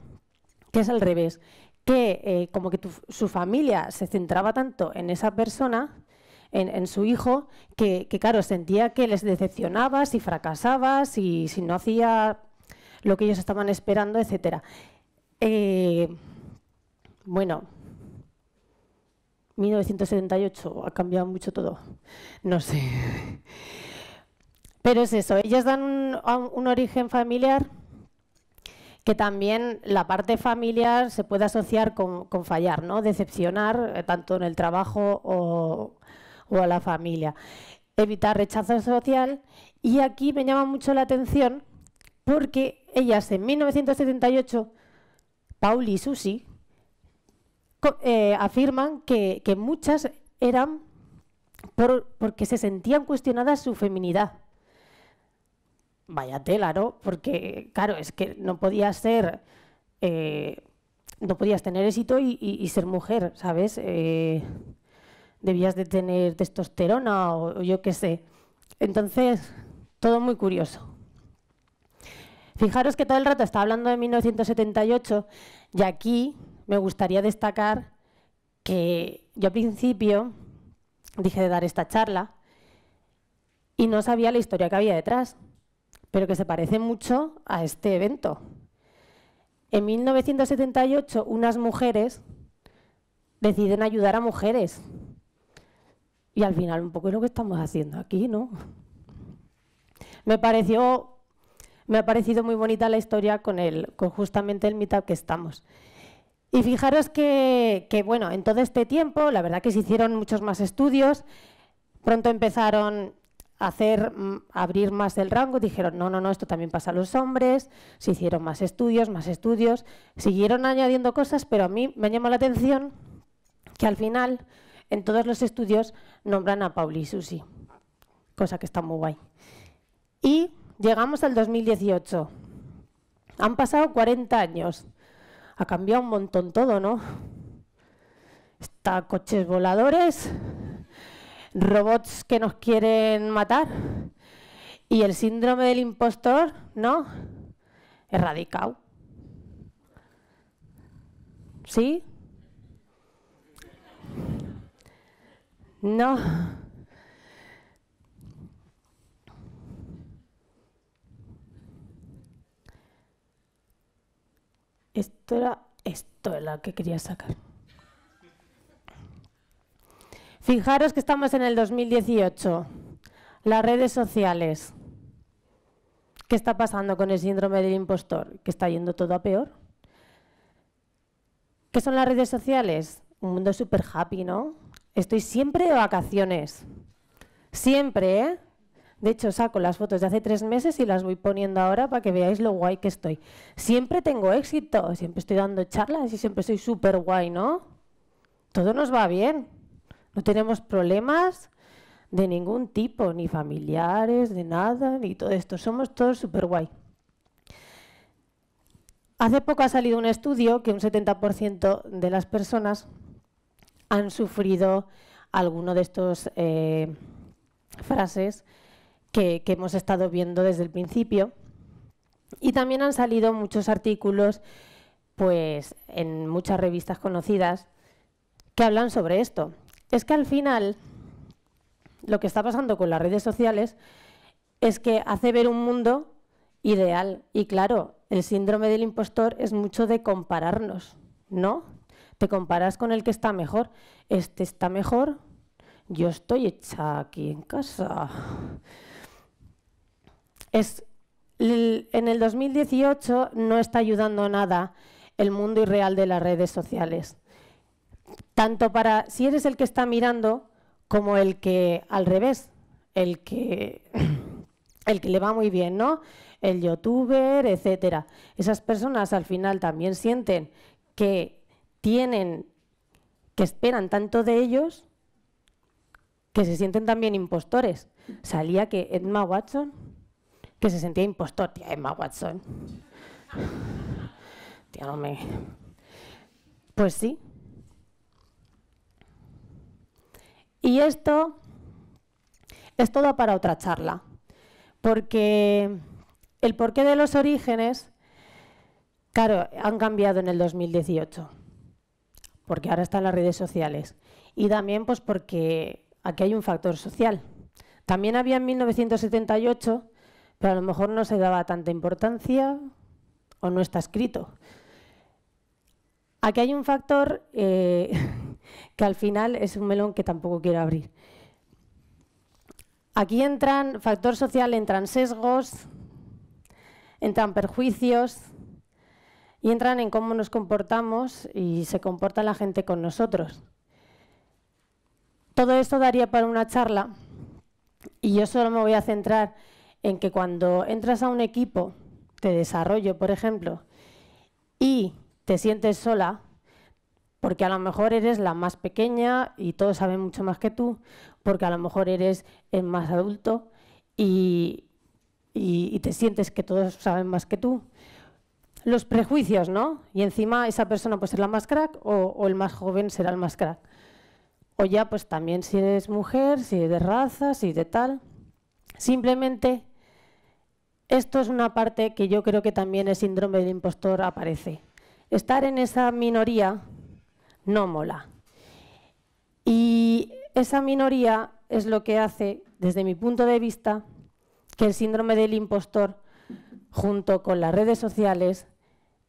Speaker 6: que es al revés, que eh, como que su familia se centraba tanto en esa persona, en, su hijo, que, claro, sentía que les decepcionaba si fracasaba, si, si no hacía lo que ellos estaban esperando, etcétera. Eh, bueno, 1978, ha cambiado mucho todo, no sé. Pero es eso, ellas dan un, origen familiar que también la parte familiar se puede asociar con, fallar, ¿no? decepcionar eh, tanto en el trabajo o, o a la familia, evitar rechazo social y aquí me llama mucho la atención porque ellas en 1978, Pauli y Susi, eh, afirman que, muchas eran porque se sentían cuestionadas su feminidad. Vaya tela, ¿no? Porque, claro, es que no podías ser, eh, no podías tener éxito y, ser mujer, ¿sabes? Eh, debías de tener testosterona o, o yo qué sé. Entonces, todo muy curioso. Fijaros que todo el rato está hablando de 1978 y aquí me gustaría destacar que yo al principio dije de dar esta charla y no sabía la historia que había detrás, pero que se parece mucho a este evento. En 1978, unas mujeres deciden ayudar a mujeres. Y al final, un poco es lo que estamos haciendo aquí, ¿no? Me pareció, me ha parecido muy bonita la historia con, con justamente el meetup que estamos. Y fijaros que, bueno, en todo este tiempo, la verdad que se hicieron muchos más estudios, pronto empezaron a hacer, mm, abrir más el rango, dijeron, no, no, no, esto también pasa a los hombres, se hicieron más estudios, más estudios, siguieron añadiendo cosas, pero a mí me llamó la atención que al final, en todos los estudios, nombran a Pauli y Susi, cosa que está muy guay. Y llegamos al 2018. Han pasado 40 años ha cambiado un montón todo, ¿no? Está coches voladores, robots que nos quieren matar y el síndrome del impostor, ¿no? Erradicado. ¿Sí? No. Esto era, esto es que quería sacar. Fijaros que estamos en el 2018. Las redes sociales. ¿Qué está pasando con el síndrome del impostor? Que está yendo todo a peor. ¿Qué son las redes sociales? Un mundo súper happy, ¿no? Estoy siempre de vacaciones. Siempre, ¿eh? De hecho, saco las fotos de hace tres meses y las voy poniendo ahora para que veáis lo guay que estoy. Siempre tengo éxito, siempre estoy dando charlas y siempre soy súper guay, ¿no? Todo nos va bien. No tenemos problemas de ningún tipo, ni familiares, de nada, ni todo esto. Somos todos súper guay. Hace poco ha salido un estudio que un 70% de las personas han sufrido alguno de estos eh, frases que, hemos estado viendo desde el principio. Y también han salido muchos artículos pues, en muchas revistas conocidas que hablan sobre esto. Es que al final lo que está pasando con las redes sociales es que hace ver un mundo ideal. Y claro, el síndrome del impostor es mucho de compararnos, ¿no? Te comparas con el que está mejor. Este está mejor, yo estoy hecha aquí en casa es, en el 2018 no está ayudando nada el mundo irreal de las redes sociales. Tanto para si eres el que está mirando como el que al revés, el que, (coughs) el que le va muy bien, ¿no? El youtuber, etcétera. Esas personas al final también sienten que tienen que esperan tanto de ellos que se sienten también impostores. Salía que Edma Watson que se sentía impostor, tía Emma Watson. tía, no me... Pues sí. Y esto es todo para otra charla, porque el porqué de los orígenes, claro, han cambiado en el 2018, porque ahora están las redes sociales, y también pues porque aquí hay un factor social. También había en 1978 pero a lo mejor no se daba tanta importancia o no está escrito. Aquí hay un factor eh, (laughs) que al final es un melón que tampoco quiero abrir. Aquí entran factor social, entran sesgos, entran perjuicios y entran en cómo nos comportamos y se comporta la gente con nosotros. Todo esto daría para una charla y yo solo me voy a centrar en que cuando entras a un equipo de desarrollo, por ejemplo, y te sientes sola, porque a lo mejor eres la más pequeña y todos saben mucho más que tú, porque a lo mejor eres el más adulto y, te sientes que todos saben más que tú. Los prejuicios, ¿no? Y encima esa persona puede ser la más crack o, el más joven será el más crack. O ya pues también si eres mujer, si eres de raza, si de tal. Simplemente esto es una parte que yo creo que también el síndrome del impostor aparece. Estar en esa minoría no mola. Y esa minoría es lo que hace, desde mi punto de vista, que el síndrome del impostor, junto con las redes sociales,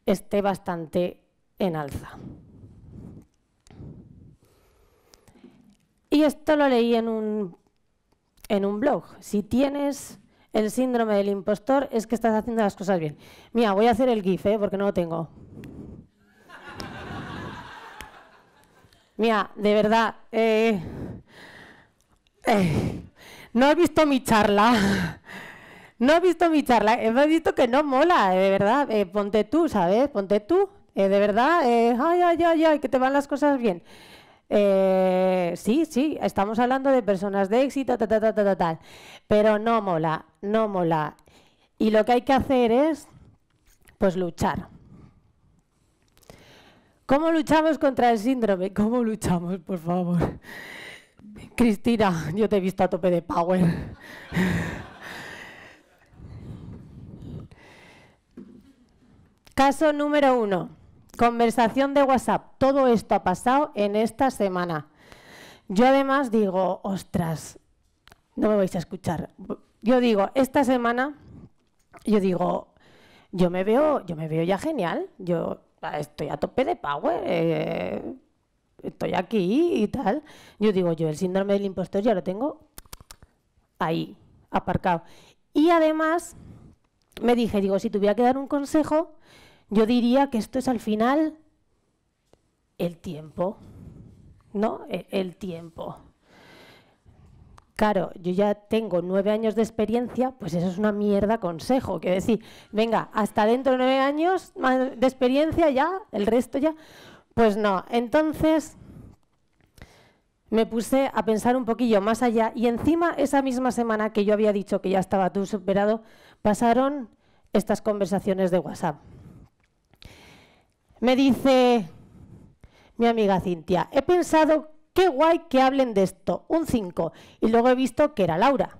Speaker 6: esté bastante en alza. Y esto lo leí en un, en un blog. Si tienes el síndrome del impostor es que estás haciendo las cosas bien. Mira, voy a hacer el GIF, ¿eh? porque no lo tengo. Mira, de verdad, eh, eh, no he visto mi charla. No he visto mi charla. He visto que no mola, de verdad. ponte tú, ¿sabes? Ponte tú. de verdad, ay, ay, ay, ay, que te van las cosas bien. Eh, sí, sí, estamos hablando de personas de éxito, tal, tal, tal, tal, pero no mola, no mola. Y lo que hay que hacer es, pues, luchar. ¿Cómo luchamos contra el síndrome? ¿Cómo luchamos, por favor? Cristina, yo te he visto a tope de power. Caso número uno conversación de WhatsApp. Todo esto ha pasado en esta semana. Yo además digo, ostras, no me vais a escuchar. Yo digo, esta semana, yo digo, yo me veo, yo me veo ya genial. Yo ah, estoy a tope de power. Eh, estoy aquí y tal. Yo digo, yo el síndrome del impostor ya lo tengo ahí, aparcado. Y además me dije, digo, si tuviera que dar un consejo, yo diría que esto es al final el tiempo, ¿no? E, el tiempo. Claro, yo ya tengo nueve años de experiencia, pues eso es una mierda consejo, que decir, venga, hasta dentro de nueve años de experiencia ya, el resto ya, pues no. Entonces me puse a pensar un poquillo más allá y encima esa misma semana que yo había dicho que ya estaba tú superado, pasaron estas conversaciones de WhatsApp. Me dice mi amiga Cintia, he pensado, qué guay que hablen de esto, un 5, y luego he visto que era Laura.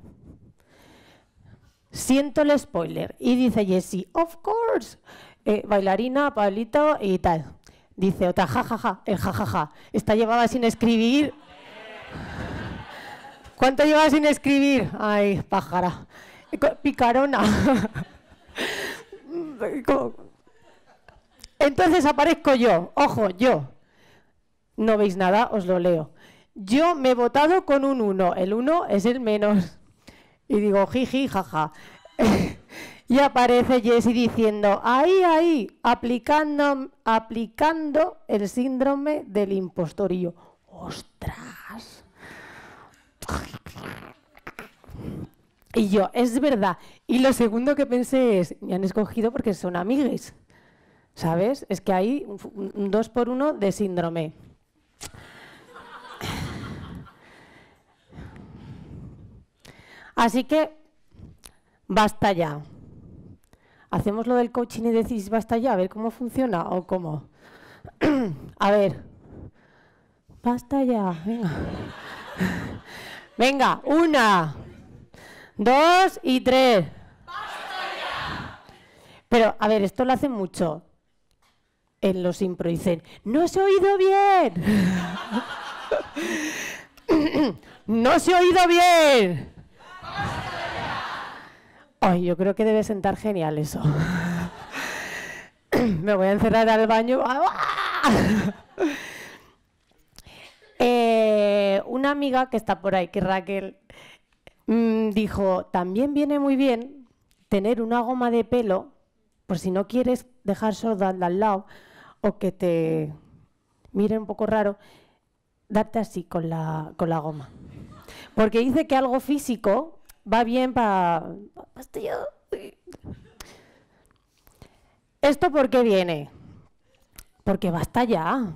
Speaker 6: Siento el spoiler. Y dice Jessie, of course, eh, bailarina, Pablito y tal. Dice otra, jajaja, el jajaja. Está llevada sin escribir. ¿Cuánto llevaba sin escribir? Ay, pájara. Picarona. (laughs) Entonces aparezco yo, ojo, yo. No veis nada, os lo leo. Yo me he votado con un 1, el 1 es el menos. Y digo, jiji, jaja. (laughs) y aparece Jesse diciendo, ahí, ahí, aplicando, aplicando el síndrome del impostorío. ostras. Y yo, es verdad. Y lo segundo que pensé es, me han escogido porque son amigues. ¿Sabes? Es que hay un 2 por uno de síndrome. Así que basta ya. ¿Hacemos lo del coaching y decís basta ya? A ver cómo funciona o cómo. (clears throat) a ver. Basta ya. Venga. (laughs) venga, una, dos y tres. Basta ya. Pero, a ver, esto lo hace mucho en los impro dicen, no se ha oído bien. (laughs) no se ha oído bien. Ay, yo creo que debe sentar genial eso. (laughs) Me voy a encerrar al baño. (laughs) Eh, una amiga que está por ahí, que Raquel, mm, dijo, también viene muy bien tener una goma de pelo, por si no quieres dejar sorda al lado, o que te mire un poco raro, darte así con la, con la goma. Porque dice que algo físico va bien para... ¿Esto por qué viene? Porque basta ya.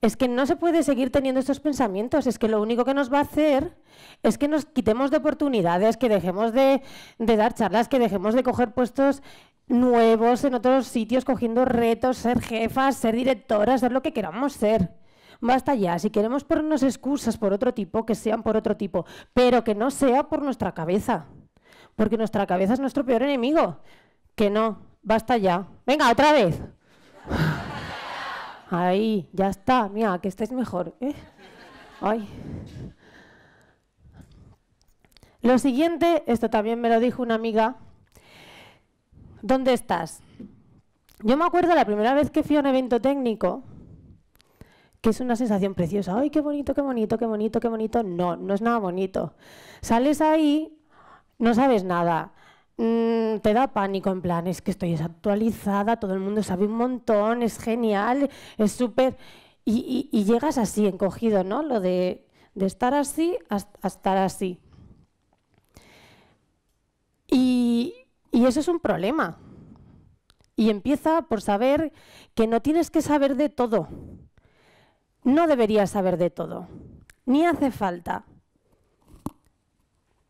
Speaker 6: Es que no se puede seguir teniendo estos pensamientos, es que lo único que nos va a hacer es que nos quitemos de oportunidades, que dejemos de dar charlas, que dejemos de coger puestos nuevos en otros sitios, cogiendo retos, ser jefas, ser directoras, ser lo que queramos ser. Basta ya, si queremos ponernos excusas por otro tipo, que sean por otro tipo, pero que no sea por nuestra cabeza, porque nuestra cabeza es nuestro peor enemigo. Que no, basta ya. Venga, otra vez. (sighs) Ahí, ya está, mira, que estáis mejor. ¿eh? Ay. Lo siguiente, esto también me lo dijo una amiga, ¿dónde estás? Yo me acuerdo la primera vez que fui a un evento técnico, que es una sensación preciosa. ¡Ay, qué bonito, qué bonito, qué bonito, qué bonito! No, no es nada bonito. Sales ahí, no sabes nada. Mm, te da pánico, en plan, es que estoy desactualizada, todo el mundo sabe un montón, es genial, es súper... Y, llegas así, encogido, ¿no? Lo de, estar así a estar así. Y, y eso es un problema. Y empieza por saber que no tienes que saber de todo. No deberías saber de todo. Ni hace falta.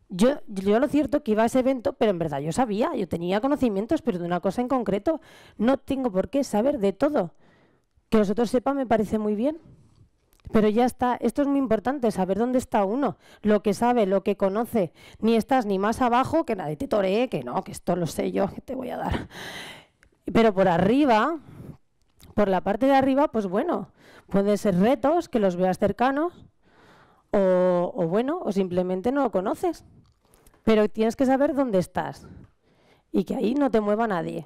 Speaker 6: Yo, yo lo cierto que iba a ese evento, pero en verdad yo sabía, yo tenía conocimientos, pero de una cosa en concreto, no tengo por qué saber de todo. Que los sepa sepan me parece muy bien. Pero ya está, esto es muy importante, saber dónde está uno, lo que sabe, lo que conoce. Ni estás ni más abajo que nadie te toree, que no, que esto lo sé yo, que te voy a dar. Pero por arriba, por la parte de arriba, pues bueno, pueden ser retos que los veas cercanos, o, o bueno, o simplemente no lo conoces. Pero tienes que saber dónde estás y que ahí no te mueva nadie.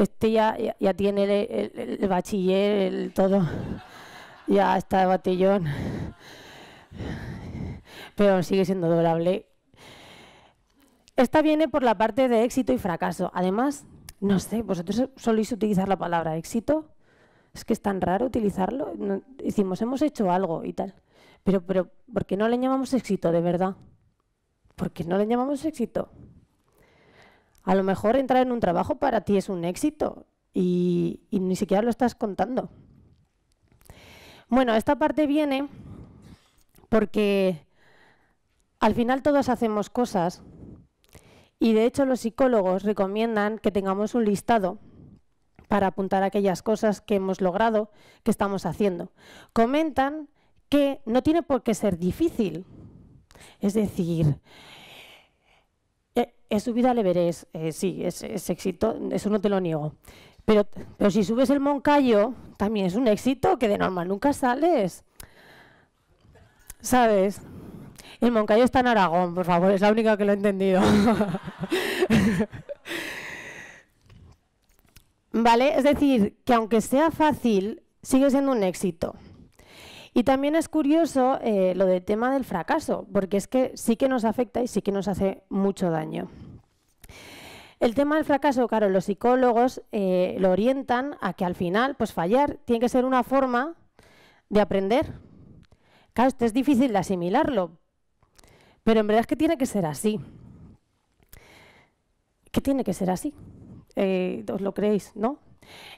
Speaker 6: Este ya, ya, tiene el, bachiller, el todo. Ya está de batillón. Pero sigue siendo adorable. Esta viene por la parte de éxito y fracaso. Además, no sé, vosotros soléis utilizar la palabra éxito. Es que es tan raro utilizarlo. hicimos decimos, hemos hecho algo y tal. Pero, pero, ¿por qué no le llamamos éxito de verdad? ¿Por qué no le llamamos éxito? A lo mejor entrar en un trabajo para ti es un éxito y, ni siquiera lo estás contando. Bueno, esta parte viene porque al final todos hacemos cosas y de hecho los psicólogos recomiendan que tengamos un listado para apuntar aquellas cosas que hemos logrado, que estamos haciendo. Comentan que no tiene por qué ser difícil. Es decir, eh, es subida al Everest, sí, es, éxito, eso no te lo niego. Pero, pero si subes el Moncayo, también es un éxito que de normal nunca sales. ¿Sabes? El Moncayo está en Aragón, por favor, es la única que lo he entendido. (laughs) ¿Vale? Es decir, que aunque sea fácil, sigue siendo un éxito. Y también es curioso eh, lo del tema del fracaso, porque es que sí que nos afecta y sí que nos hace mucho daño. El tema del fracaso, claro, los psicólogos eh, lo orientan a que al final, pues fallar tiene que ser una forma de aprender. Claro, esto es difícil de asimilarlo, pero en verdad es que tiene que ser así. ¿Qué tiene que ser así? Eh, ¿Os lo creéis, no?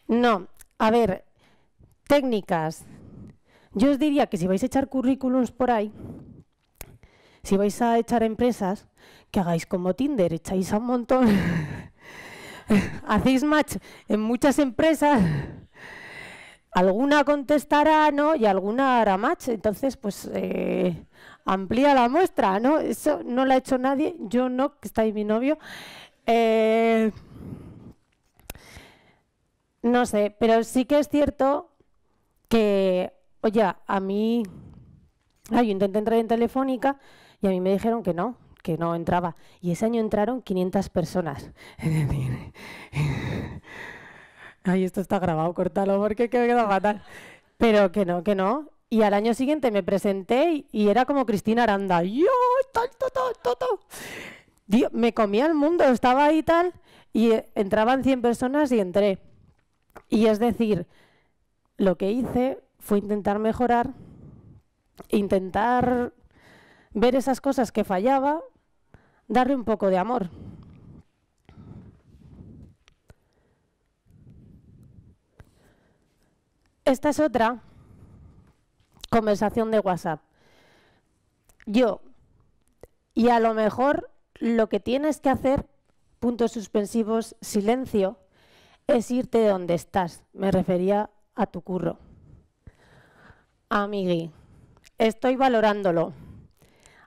Speaker 6: No, a ver, técnicas, yo os diría que si vais a echar currículums por ahí, si vais a echar empresas, que hagáis como Tinder, echáis a un montón, (laughs) hacéis match en muchas empresas, alguna contestará no y alguna hará match, entonces pues eh, amplía la muestra, ¿no? Eso no lo ha hecho nadie, yo no, que estáis mi novio. Eh, no sé, pero sí que es cierto que Oye, a mí, Ay, yo intenté entrar en Telefónica y a mí me dijeron que no, que no entraba. Y ese año entraron 500 personas.
Speaker 8: (laughs) Es decir...
Speaker 6: Ay, esto está grabado, cortalo, porque queda fatal. Pero que no, que no. Y al año siguiente me presenté y, era como Cristina Aranda. Yo, tal, tal, tal, me comía el mundo, estaba ahí tal. Y entraban 100 personas y entré. Y es decir, lo que hice fue intentar mejorar, intentar ver esas cosas que fallaba, darle un poco de amor. Esta es otra conversación de WhatsApp. Yo, y a lo mejor lo que tienes que hacer, puntos suspensivos, silencio, es irte de donde estás. Me refería a tu curro. Amigui, estoy valorándolo.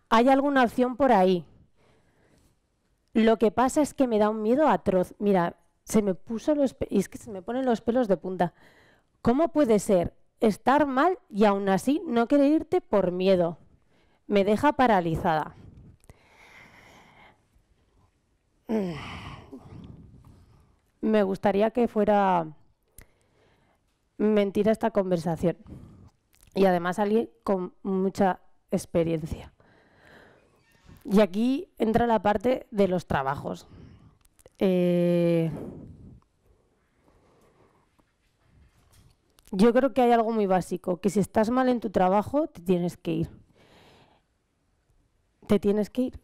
Speaker 6: Hay alguna opción por ahí. Lo que pasa es que me da un miedo atroz. Mira, se me puso los se me ponen los pelos de punta. ¿Cómo puede ser estar mal y aún así no querer irte por miedo? Me deja paralizada. Me gustaría que fuera mentira esta conversación y además alguien con mucha experiencia. Y aquí entra la parte de los trabajos. Eh, yo creo que hay algo muy básico, que si estás mal en tu trabajo, te tienes que ir. Te tienes que ir.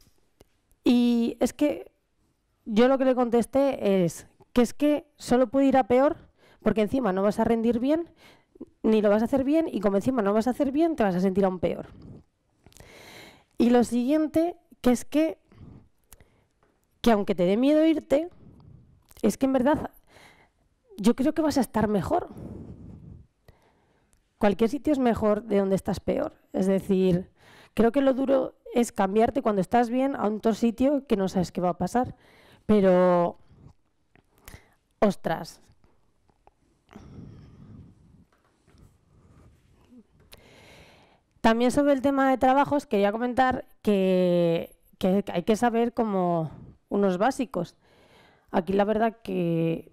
Speaker 6: Y es que yo lo que le contesté es que es que solo puede ir a peor, porque encima no vas a rendir bien, ni lo vas a hacer bien y como encima no lo vas a hacer bien, te vas a sentir aún peor. Y lo siguiente, que es que, que aunque te dé miedo irte, es que en verdad yo creo que vas a estar mejor. Cualquier sitio es mejor de donde estás peor. Es decir, creo que lo duro es cambiarte cuando estás bien a otro sitio que no sabes qué va a pasar. Pero, ostras, También sobre el tema de trabajos, quería comentar que, hay que saber como unos básicos. Aquí la verdad que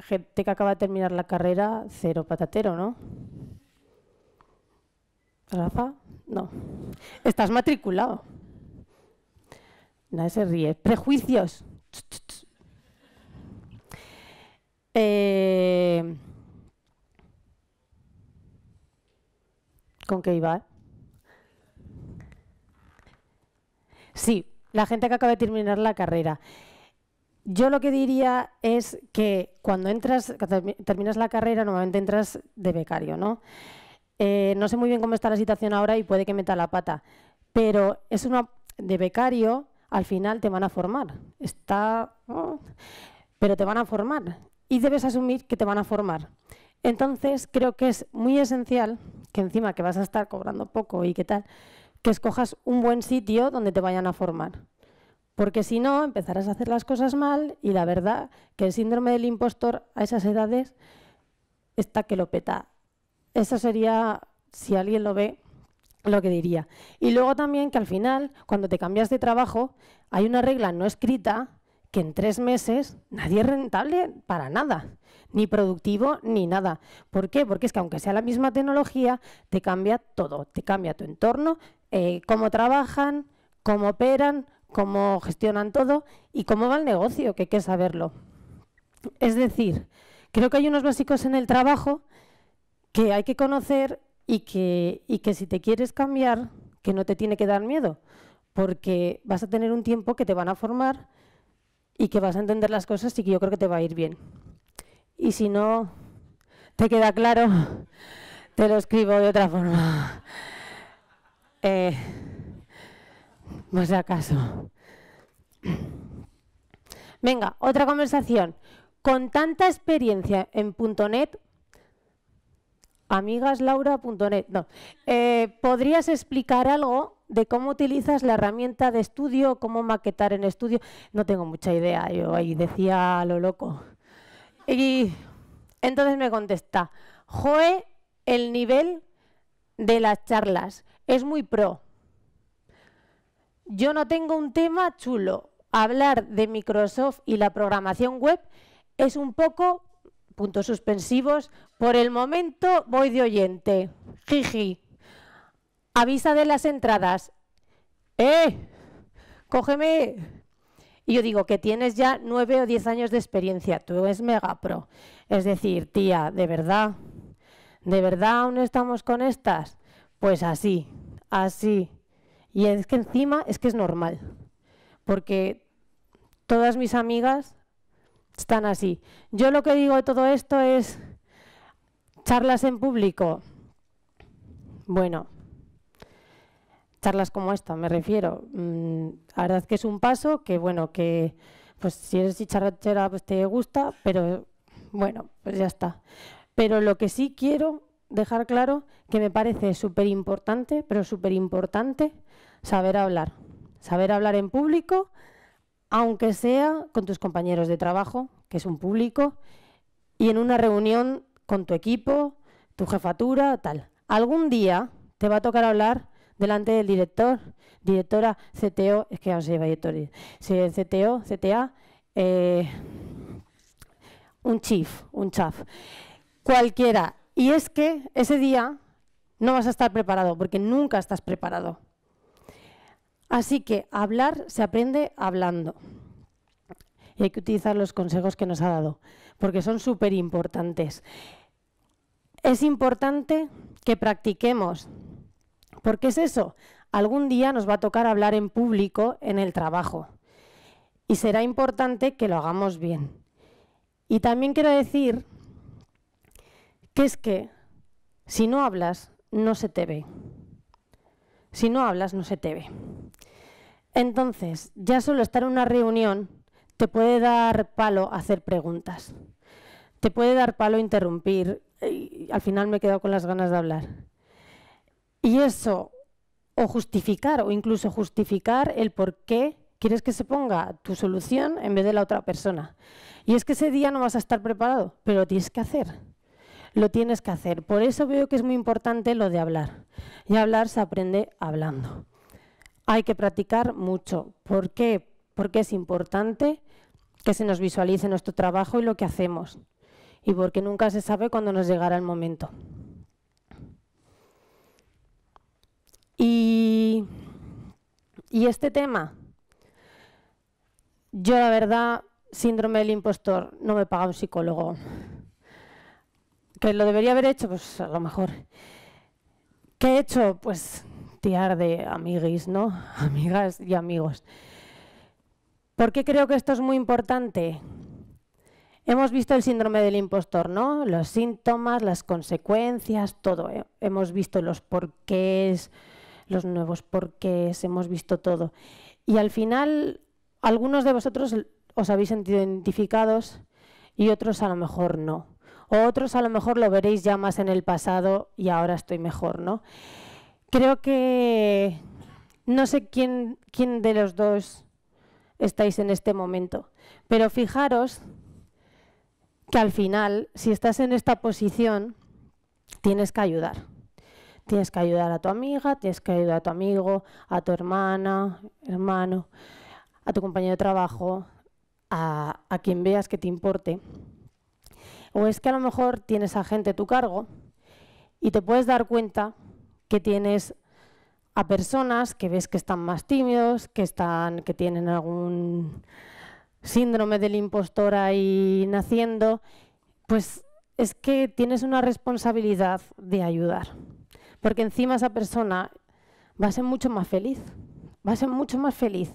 Speaker 6: gente que acaba de terminar la carrera, cero patatero, ¿no? Rafa, no. Estás matriculado. Nadie se ríe. Prejuicios. Eh, con qué iba. ¿eh? Sí, la gente que acaba de terminar la carrera. Yo lo que diría es que cuando entras, terminas la carrera, normalmente entras de becario, ¿no? Eh, no sé muy bien cómo está la situación ahora y puede que meta la pata, pero es uno de becario, al final te van a formar. Está, oh, pero te van a formar y debes asumir que te van a formar. Entonces creo que es muy esencial que encima que vas a estar cobrando poco y qué tal, que escojas un buen sitio donde te vayan a formar. Porque si no, empezarás a hacer las cosas mal y la verdad que el síndrome del impostor a esas edades está que lo peta. Eso sería, si alguien lo ve, lo que diría. Y luego también que al final, cuando te cambias de trabajo, hay una regla no escrita que en tres meses nadie es rentable para nada, ni productivo ni nada. ¿Por qué? Porque es que aunque sea la misma tecnología, te cambia todo, te cambia tu entorno, eh, cómo trabajan, cómo operan, cómo gestionan todo y cómo va el negocio, que hay que saberlo. Es decir, creo que hay unos básicos en el trabajo que hay que conocer y que, y que si te quieres cambiar, que no te tiene que dar miedo, porque vas a tener un tiempo que te van a formar y que vas a entender las cosas y que yo creo que te va a ir bien. Y si no te queda claro, (laughs) te lo escribo de otra forma. (laughs) Eh, no sé acaso. (clears throat) Venga, otra conversación. Con tanta experiencia en .NET, amigaslaura.net, no, eh, ¿podrías explicar algo de cómo utilizas la herramienta de estudio, cómo maquetar en estudio. No tengo mucha idea, yo ahí decía lo loco. Y entonces me contesta, Joe, el nivel de las charlas es muy pro. Yo no tengo un tema chulo. Hablar de Microsoft y la programación web es un poco, puntos suspensivos, por el momento voy de oyente. Jiji avisa de las entradas, ¡eh! ¡Cógeme! Y yo digo que tienes ya nueve o diez años de experiencia, tú es mega pro. Es decir, tía, de verdad, de verdad aún estamos con estas. Pues así, así. Y es que encima es que es normal, porque todas mis amigas están así. Yo lo que digo de todo esto es charlas en público. Bueno, charlas como esta, me refiero. Mm, la verdad que es un paso que, bueno, que pues si eres chicharrachera pues te gusta, pero bueno, pues ya está. Pero lo que sí quiero dejar claro que me parece súper importante, pero súper importante, saber hablar. Saber hablar en público, aunque sea con tus compañeros de trabajo, que es un público, y en una reunión con tu equipo, tu jefatura, tal. Algún día te va a tocar hablar delante del director, directora, CTO, es que no se lleva el CTO, CTA, eh, un chief, un chaf, cualquiera. Y es que ese día no vas a estar preparado, porque nunca estás preparado. Así que hablar se aprende hablando. Y hay que utilizar los consejos que nos ha dado, porque son súper importantes. Es importante que practiquemos porque es eso, algún día nos va a tocar hablar en público en el trabajo y será importante que lo hagamos bien. Y también quiero decir que es que si no hablas, no se te ve. Si no hablas, no se te ve. Entonces, ya solo estar en una reunión te puede dar palo hacer preguntas. Te puede dar palo interrumpir. Y al final me he quedado con las ganas de hablar. Y eso, o justificar, o incluso justificar el por qué quieres que se ponga tu solución en vez de la otra persona. Y es que ese día no vas a estar preparado, pero lo tienes que hacer. Lo tienes que hacer. Por eso veo que es muy importante lo de hablar. Y hablar se aprende hablando. Hay que practicar mucho. ¿Por qué? Porque es importante que se nos visualice nuestro trabajo y lo que hacemos. Y porque nunca se sabe cuándo nos llegará el momento. Y, este tema, yo la verdad, síndrome del impostor, no me paga un psicólogo. ¿Que lo debería haber hecho? Pues a lo mejor. ¿Qué he hecho? Pues tirar de amiguis, ¿no? (laughs) Amigas y amigos. ¿Por qué creo que esto es muy importante? Hemos visto el síndrome del impostor, ¿no? Los síntomas, las consecuencias, todo. Hemos visto los porqués, los nuevos se hemos visto todo. Y al final, algunos de vosotros os habéis sentido identificados y otros a lo mejor no. O otros a lo mejor lo veréis ya más en el pasado y ahora estoy mejor, ¿no? Creo que no sé quién, quién de los dos estáis en este momento, pero fijaros que al final, si estás en esta posición, tienes que ayudar. Tienes que ayudar a tu amiga, tienes que ayudar a tu amigo, a tu hermana, hermano, a tu compañero de trabajo, a, quien veas que te importe. O es que a lo mejor tienes a gente a tu cargo y te puedes dar cuenta que tienes a personas que ves que están más tímidos, que, están, que tienen algún síndrome del impostor ahí naciendo, pues es que tienes una responsabilidad de ayudar. Porque encima esa persona va a ser mucho más feliz. Va a ser mucho más feliz.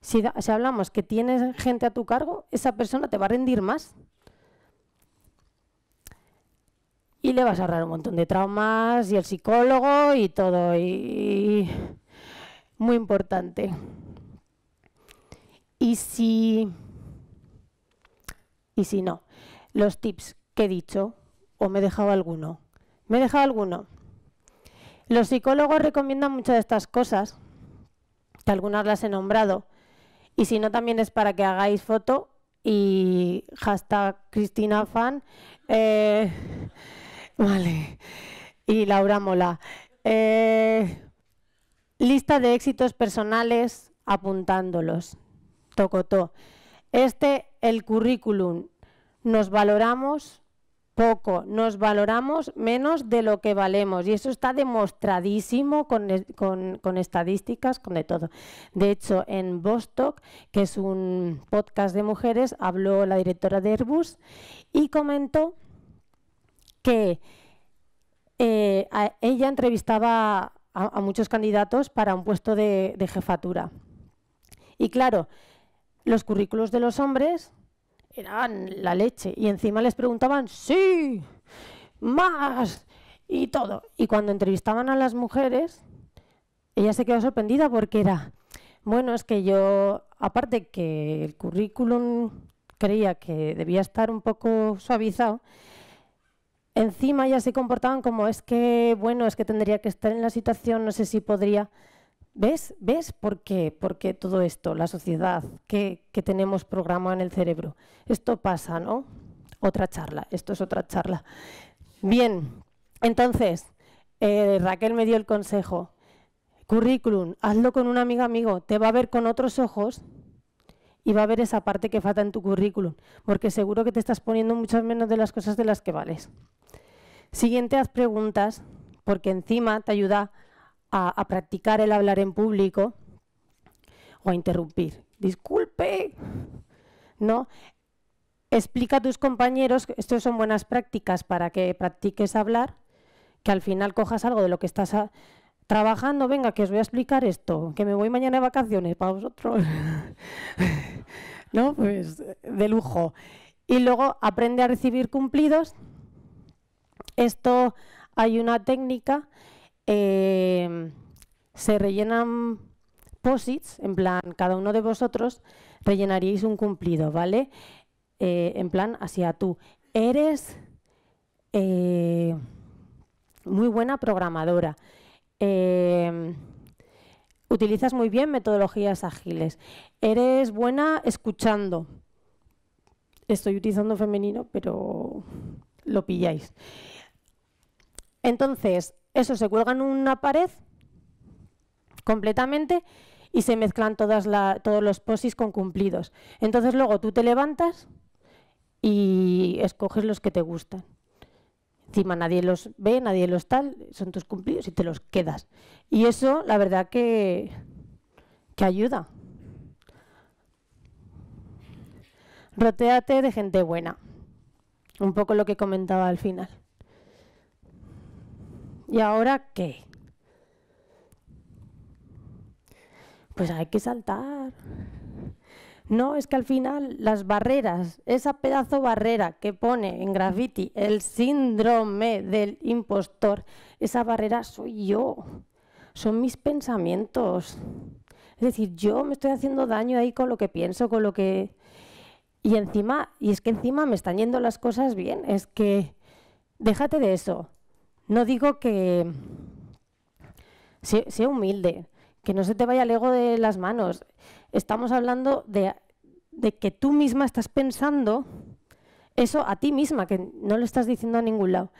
Speaker 6: Si, hablamos que tienes gente a tu cargo, esa persona te va a rendir más. Y le vas a ahorrar un montón de traumas y el psicólogo y todo. Y muy importante. Y si, y si no, los tips que he dicho, o me he dejado alguno. Me he dejado alguno. Los psicólogos recomiendan muchas de estas cosas, que algunas las he nombrado, y si no también es para que hagáis foto y hashtag Cristina Fan, eh, (laughs) vale, y Laura Mola. Eh, lista de éxitos personales apuntándolos, tocotó. Este, el currículum, nos valoramos, poco, nos valoramos menos de lo que valemos y eso está demostradísimo con, estadísticas, con de todo. De hecho, en Vostok, que es un podcast de mujeres, habló la directora de Airbus y comentó que eh, ella entrevistaba a, muchos candidatos para un puesto de, de jefatura. Y claro, los currículos de los hombres eran la leche. Y encima les preguntaban, sí, más, y todo. Y cuando entrevistaban a las mujeres, ella se quedó sorprendida porque era, bueno, es que yo, aparte que el currículum creía que debía estar un poco suavizado, encima ya se comportaban como, es que, bueno, es que tendría que estar en la situación, no sé si podría... ¿Ves? por qué? ¿Por todo esto? La sociedad que, tenemos programa en el cerebro. Esto pasa, ¿no? Otra charla, esto es otra charla. Bien, entonces, eh, Raquel me dio el consejo. Currículum, hazlo con un amigo amigo, te va a ver con otros ojos y va a ver esa parte que falta en tu currículum, porque seguro que te estás poniendo muchas menos de las cosas de las que vales. Siguiente, haz preguntas, porque encima te ayuda a, practicar el hablar en público o a interrumpir. Disculpe, ¿no? Explica a tus compañeros, estas son buenas prácticas para que practiques hablar, que al final cojas algo de lo que estás ah, trabajando, venga, que os voy a explicar esto, que me voy mañana de vacaciones para vosotros. (laughs) ¿No? Pues de lujo. Y luego aprende a recibir cumplidos. Esto hay una técnica Em, se rellenan posits, en plan, cada uno de vosotros rellenaríais un cumplido, ¿vale? Eh, en plan, hacia tú. Eres eh, muy buena programadora. Em, utilizas muy bien metodologías ágiles. Eres buena escuchando. Estoy utilizando femenino, pero lo pilláis. Entonces, eso se cuelga en una pared completamente y se mezclan todas todos los posis con cumplidos. Entonces luego tú te levantas y escoges los que te gustan. Encima nadie los ve, nadie los tal, son tus cumplidos y te los quedas. Y eso, la verdad que, que ayuda. Rotéate de gente buena. Un poco lo que comentaba al final. ¿Y ahora qué? Pues hay que saltar. No, es que al final las barreras, esa pedazo barrera que pone en graffiti el síndrome del impostor, esa barrera soy yo, son mis pensamientos. Es decir, yo me estoy haciendo daño ahí con lo que pienso, con lo que... Y encima, y es que encima me están yendo las cosas bien, es que déjate de eso. No digo que... sea humilde, que no se te vaya el ego de las manos. Estamos hablando de, que tú misma estás pensando eso a ti misma, que no lo estás diciendo a ningún lado.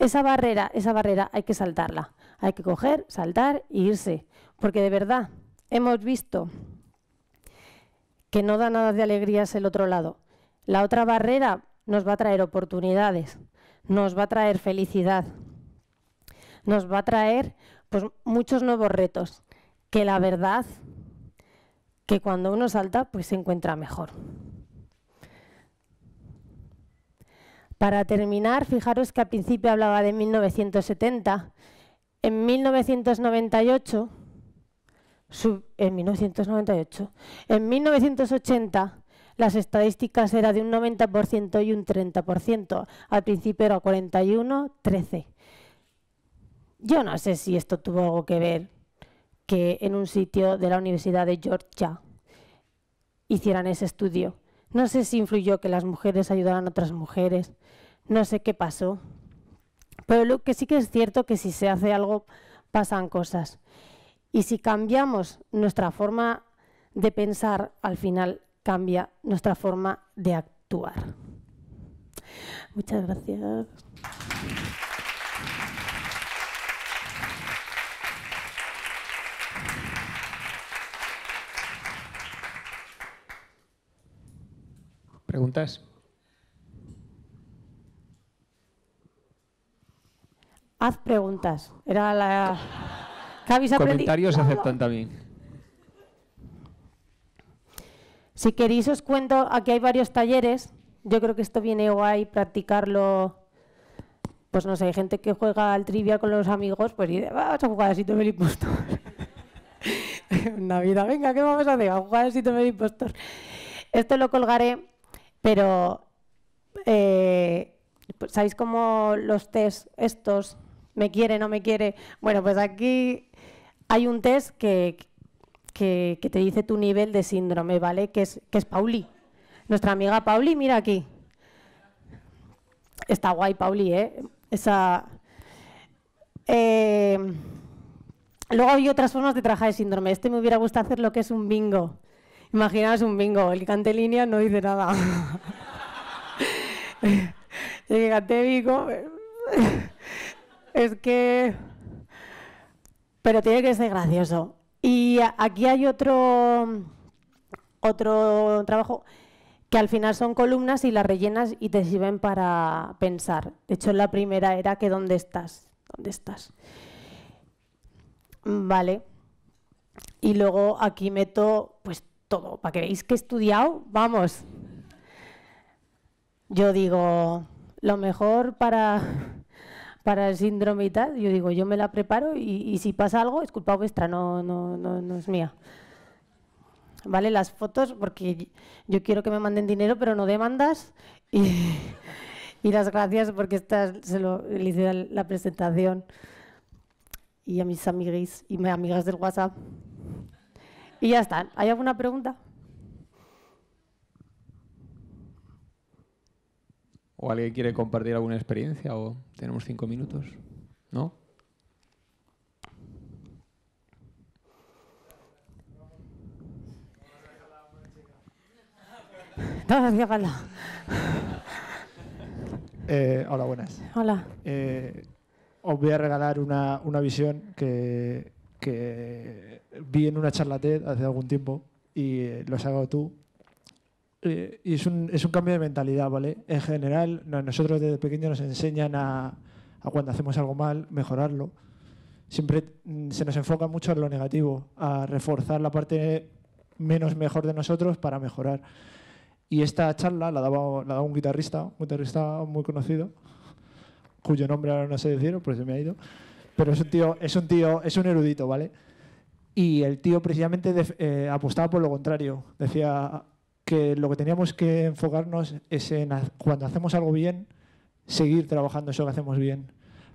Speaker 6: Esa barrera, esa barrera hay que saltarla. Hay que coger, saltar e irse. Porque de verdad hemos visto que no da nada de alegrías el otro lado. La otra barrera nos va a traer oportunidades, nos va a traer felicidad, nos va a traer pues, muchos nuevos retos, que la verdad que cuando uno salta pues se encuentra mejor. Para terminar, fijaros que al principio hablaba de 1970. En 1998, en 1998, en 1980 las estadísticas eran de un 90% y un 30%. Al principio era 41, 13. Yo no sé si esto tuvo algo que ver que en un sitio de la Universidad de Georgia hicieran ese estudio. No sé si influyó que las mujeres ayudaran a otras mujeres. No sé qué pasó. Pero lo que sí que es cierto que si se hace algo pasan cosas. Y si cambiamos nuestra forma de pensar, al final cambia nuestra forma de actuar. Muchas gracias. ¿Preguntas? Haz preguntas. Era la. Comentarios aceptan también. Si queréis os cuento, aquí hay varios talleres. Yo creo que esto viene guay practicarlo. Pues no sé, hay gente que juega al trivia con los amigos, pues dice, vamos a jugar al sitio del impostor. (laughs) Navidad, venga, ¿qué vamos a hacer? A jugar al sitio del impostor. Esto lo colgaré pero, eh, pues, ¿sabéis cómo los test estos, me quiere, no me quiere? Bueno, pues aquí hay un test que, que, te dice tu nivel de síndrome, ¿vale? Que es, que es Pauli. Nuestra amiga Pauli, mira aquí. Está guay, Pauli, ¿eh? Esa... Eh, luego hay otras formas de trabajar el síndrome. Este me hubiera gustado hacer lo que es un bingo. Imaginaos un bingo, el que cante línea no dice nada. (laughs) el que cante bingo es que... Pero tiene que ser gracioso. Y aquí hay otro, otro trabajo que al final son columnas y las rellenas y te sirven para pensar. De hecho, la primera era que ¿dónde estás? ¿Dónde estás? Vale. Y luego aquí meto pues todo, para que veáis que he estudiado, vamos. Yo digo, lo mejor para, para el síndrome y tal, yo digo, yo me la preparo y, si pasa algo es culpa vuestra, no, no, no, es mía. ¿Vale? Las fotos, porque yo quiero que me manden dinero, pero no demandas. Y, las gracias porque esta se lo, hice la presentación. Y a mis amigas y mis amigas del WhatsApp. Y ya están. ¿Hay alguna pregunta?
Speaker 1: ¿O alguien quiere compartir alguna experiencia? ¿O tenemos cinco minutos? ¿No?
Speaker 2: (laughs) Eh,
Speaker 4: hola, buenas. Hola. Eh, os voy a regalar una, una visión que que vi en una charla TED hace algún tiempo y lo has sacado tú. Eh, y es un, es un cambio de mentalidad, ¿vale? En general, nosotros desde pequeños nos enseñan a, cuando hacemos algo mal, mejorarlo. Siempre mm, se nos enfoca mucho en lo negativo, a reforzar la parte menos mejor de nosotros para mejorar. Y esta charla la daba, daba un guitarrista, un guitarrista muy conocido, cuyo nombre ahora no sé decir, pues se me ha ido pero es un tío, es un tío, es un erudito, ¿vale? Y el tío precisamente eh, apostaba por lo contrario. Decía que lo que teníamos que enfocarnos es en cuando hacemos algo bien, seguir trabajando eso que hacemos bien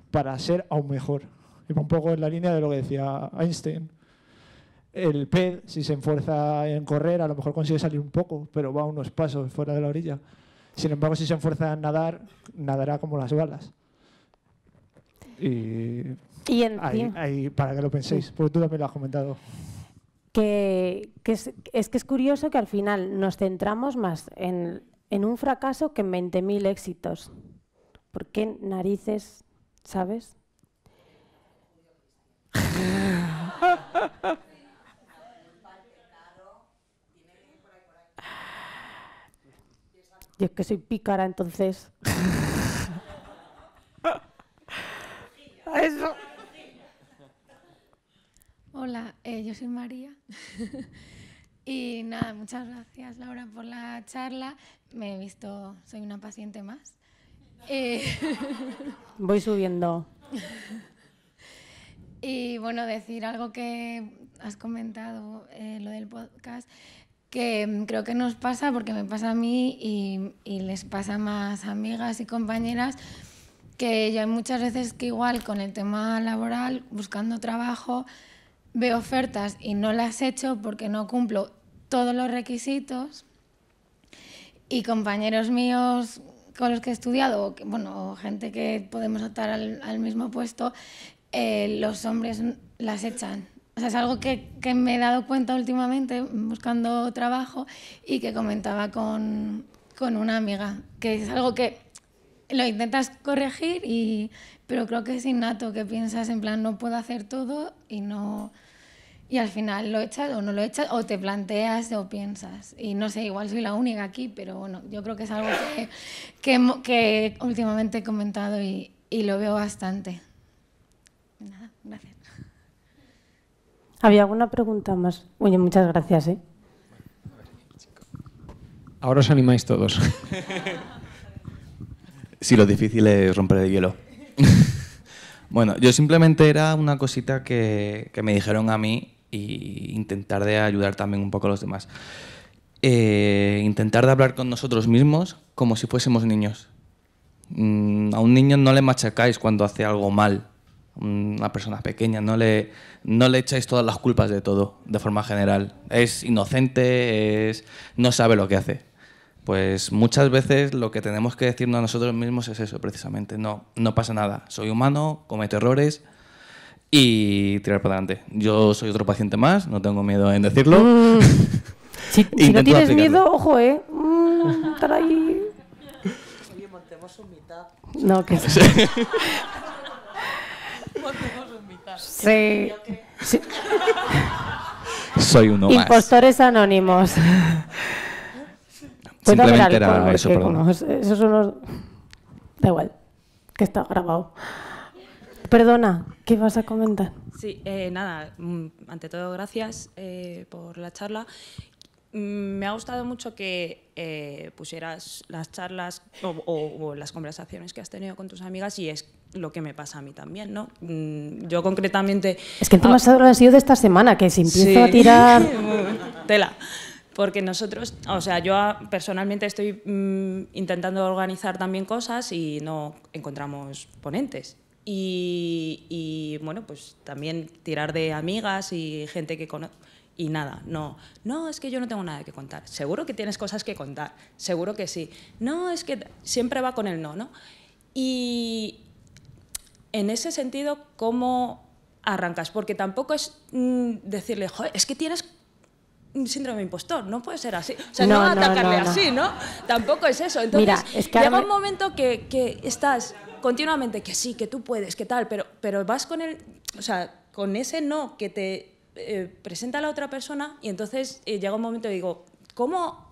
Speaker 4: para ser aún mejor. Y un poco en la línea de lo que decía Einstein. El pez, si se enfuerza en correr, a lo mejor consigue salir un poco, pero va unos pasos fuera de la orilla. Sin embargo, si se enfuerza en nadar, nadará como las balas. Y y en, ahí, para que lo penséis, porque tú también lo has comentado.
Speaker 6: Que, que es, es, que es curioso que al final nos centramos más en, en un fracaso que en 20.000 éxitos. ¿Por qué narices, sabes? Yo es que soy pícara, entonces. (laughs)
Speaker 8: Eso. Hola, eh, yo soy María. (laughs) y nada, muchas gracias Laura por la charla. Me he visto, soy una paciente más. (laughs) Eh,
Speaker 6: Voy subiendo.
Speaker 8: (laughs) y bueno, decir algo que has comentado, eh, lo del podcast, que creo que nos pasa, porque me pasa a mí y, les pasa a más amigas y compañeras, que yo hay muchas veces que igual con el tema laboral, buscando trabajo, veo ofertas y no las echo porque no cumplo todos los requisitos y compañeros míos con los que he estudiado, bueno, gente que podemos optar al, mismo puesto, eh, los hombres las echan. O sea, es algo que, que, me he dado cuenta últimamente buscando trabajo y que comentaba con, con una amiga, que es algo que lo intentas corregir y, pero creo que es innato que piensas en plan, no puedo hacer todo y no... Y al final lo echas o no lo echas, o te planteas o piensas. Y no sé, igual soy la única aquí, pero bueno, yo creo que es algo que, últimamente he comentado y, lo veo bastante. Nada, gracias.
Speaker 6: ¿Había alguna pregunta más? Oye, muchas gracias. ¿eh?
Speaker 1: Ahora os animáis todos. (laughs) (laughs) sí, lo difícil
Speaker 6: es romper el hielo. Bueno, yo simplemente era una cosita que,
Speaker 8: me dijeron a mí e intentar de ayudar también un poco a los demás. Eh, intentar de hablar con nosotros mismos como si fuésemos niños. Mm,
Speaker 2: a un niño no le machacáis cuando hace algo mal. Una persona pequeña, no le,
Speaker 8: no le echáis todas las culpas de todo, de forma general. Es inocente, es, no sabe lo que hace. Pues muchas veces lo que tenemos que decirnos a nosotros mismos es eso,
Speaker 7: precisamente. No, no pasa nada. Soy humano, cometo errores y tirar para
Speaker 6: adelante. Yo soy otro paciente más, no tengo miedo en decirlo. (laughs) si, no tienes miedo, ojo, ¿eh? Mm, Oye, montemos un mitad. No, que (laughs) sí. montemos un Sí. Soy uno más. Impostores anónimos. (laughs)
Speaker 1: Pues Simplemente era eso,
Speaker 6: perdón. Da igual, que está grabado. Perdona, ¿qué vas a comentar?
Speaker 3: Sí, eh, nada, mm, ante todo gracias eh, por la charla. Mm, me ha gustado mucho que eh, pusieras las charlas o, las conversaciones que has tenido con tus amigas y es lo que me pasa a mí también, ¿no? Mm, yo concretamente...
Speaker 6: Es que el tema ah, ha sido de esta semana, que si empiezo a tirar...
Speaker 3: (laughs) Tela porque nosotros, o sea, yo personalmente estoy mm, intentando organizar también cosas y no encontramos ponentes. Y, bueno, pues también tirar de amigas y gente que conoce. Y nada, no, no, es que yo no tengo nada que contar. Seguro que tienes cosas que contar, seguro que sí. No, es que siempre va con el no, ¿no? Y en ese sentido, ¿cómo arrancas? Porque tampoco es mm, decirle, Joder, es que tienes síndrome impostor, no puede ser así. O sea, no, atacarle así, ¿no? Tampoco es eso. Entonces, llega un momento que, estás continuamente que sí, que tú puedes, que tal, pero, pero vas con el, o sea, con ese no que te eh, presenta la otra persona y entonces eh, llega un momento y digo, ¿cómo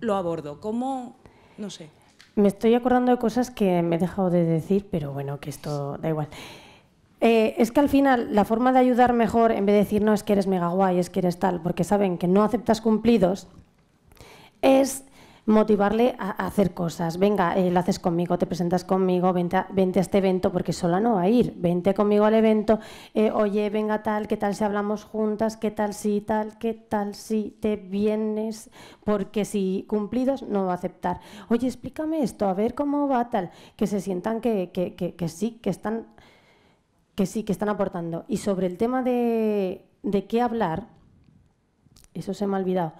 Speaker 3: lo abordo? ¿Cómo, no sé?
Speaker 6: Me estoy acordando de cosas que me he dejado de decir, pero bueno, que esto da igual. Eh, es que al final la forma de ayudar mejor, en vez de decir no es que eres mega guay, es que eres tal, porque saben que no aceptas cumplidos, es motivarle a, hacer cosas. Venga, eh, lo haces conmigo, te presentas conmigo, vente a, este evento porque sola no va a ir. Vente conmigo al evento, eh, oye, venga tal, qué tal si hablamos juntas, qué tal si tal, qué tal si te vienes, porque si cumplidos no va a aceptar. Oye, explícame esto, a ver cómo va tal, que se sientan que, que sí, que están que sí, que están aportando. Y sobre el tema de, de qué hablar, eso se me ha olvidado,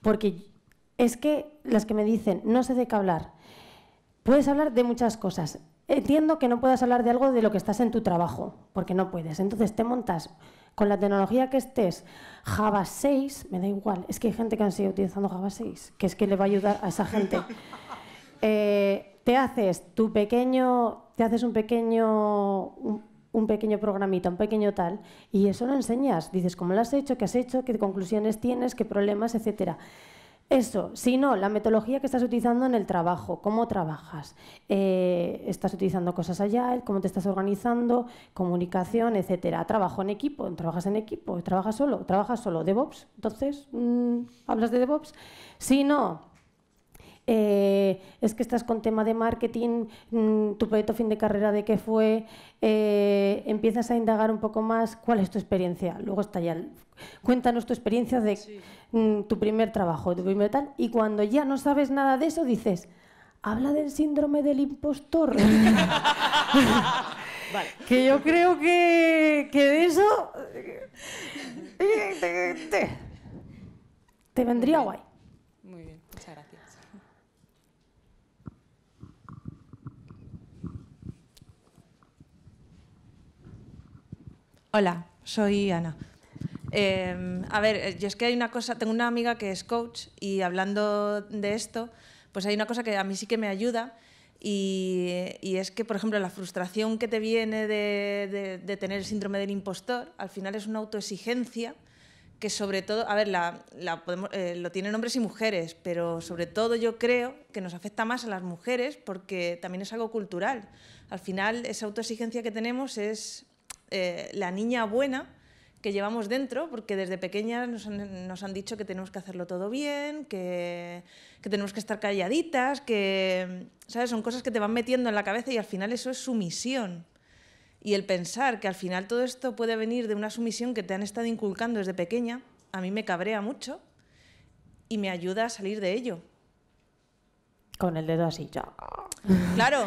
Speaker 6: porque es que las que me dicen, no sé de qué hablar, puedes hablar de muchas cosas. Entiendo que no puedas hablar de algo de lo que estás en tu trabajo, porque no puedes. Entonces te montas con la tecnología que estés, Java 6, me da igual, es que hay gente que han sido utilizando Java 6, que es que le va a ayudar a esa gente. (laughs) Eh, te haces tu pequeño, te haces un pequeño, un pequeño programita, un pequeño tal, y eso lo enseñas. Dices cómo lo has hecho, qué has hecho, qué conclusiones tienes, qué problemas, etcétera. Eso, si no, la metodología que estás utilizando en el trabajo, cómo trabajas, eh, estás utilizando cosas allá, cómo te estás organizando, comunicación, etcétera. Trabajo en equipo, trabajas en equipo, trabajas solo, trabajas solo, DevOps, entonces, mm, ¿hablas de DevOps? Si no, eh, es que estás con tema de marketing, mm, tu proyecto fin de carrera de qué fue, eh, empiezas a indagar un poco más cuál es tu experiencia. Luego está ya, cuéntanos tu experiencia de mm, tu primer trabajo, tu primer tal, y cuando ya no sabes nada de eso dices, habla del síndrome del impostor. (laughs) (laughs) Que yo creo que, que de eso
Speaker 8: eh, te,
Speaker 6: te vendría guay.
Speaker 7: Hola, soy Ana. Em, a ver, eh, yo es que hay una cosa, tengo una amiga que es coach y hablando de esto, pues hay una cosa que a mí sí que me ayuda y, es que, por ejemplo, la frustración que te viene de, tener el síndrome del impostor, al final es una autoexigencia que sobre todo, a ver, la, eh, lo tienen hombres y mujeres, pero sobre todo yo creo que nos afecta más a las mujeres porque también es algo cultural. Al final esa autoexigencia que tenemos es eh, la niña buena que llevamos dentro, porque desde pequeña nos han, dicho que tenemos que hacerlo todo bien, que, tenemos que estar calladitas, que, ¿sabes? Son cosas que te van metiendo en la cabeza y al final eso es sumisión. Y el pensar que al final todo esto puede venir de una sumisión que te han estado inculcando desde pequeña, a mí me cabrea mucho y me ayuda a salir de ello.
Speaker 6: Con el dedo así, ya.
Speaker 7: Claro.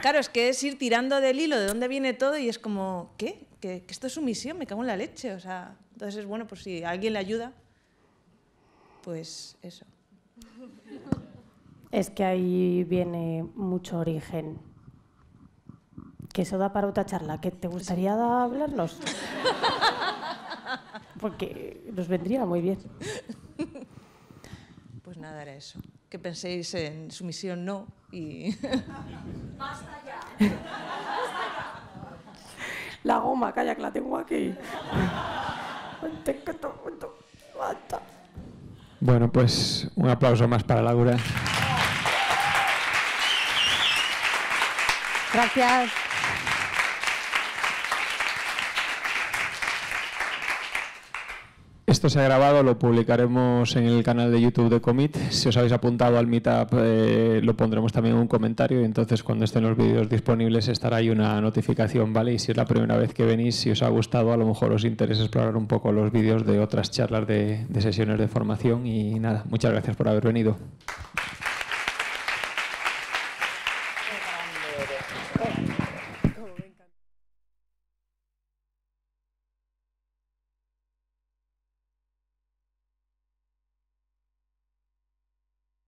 Speaker 7: Claro, es que es ir tirando del hilo de dónde viene todo y es como, ¿qué? ¿Que, esto es su misión, me cago en la leche. O sea, entonces, bueno, pues si alguien le ayuda, pues eso.
Speaker 6: Es que ahí viene mucho origen. Que eso da para otra charla. ¿Que te gustaría hablarnos?
Speaker 7: (laughs) Porque
Speaker 6: nos vendría muy bien.
Speaker 7: Pues nada, era eso que penséis en su misión no y... (laughs) ¡Basta ya! La goma, calla, que la tengo aquí.
Speaker 1: Bueno, pues un aplauso más para Laura. Gracias. Esto se ha grabado, lo publicaremos en el canal de YouTube de Commit. Si os habéis apuntado al Meetup, eh, lo pondremos también en un comentario y entonces cuando estén los vídeos disponibles estará ahí una notificación, ¿vale? Y si es la primera vez que venís, si os ha gustado, a lo mejor os interesa explorar un poco los vídeos de otras charlas de sesiones de formación y nada, muchas gracias por haber venido.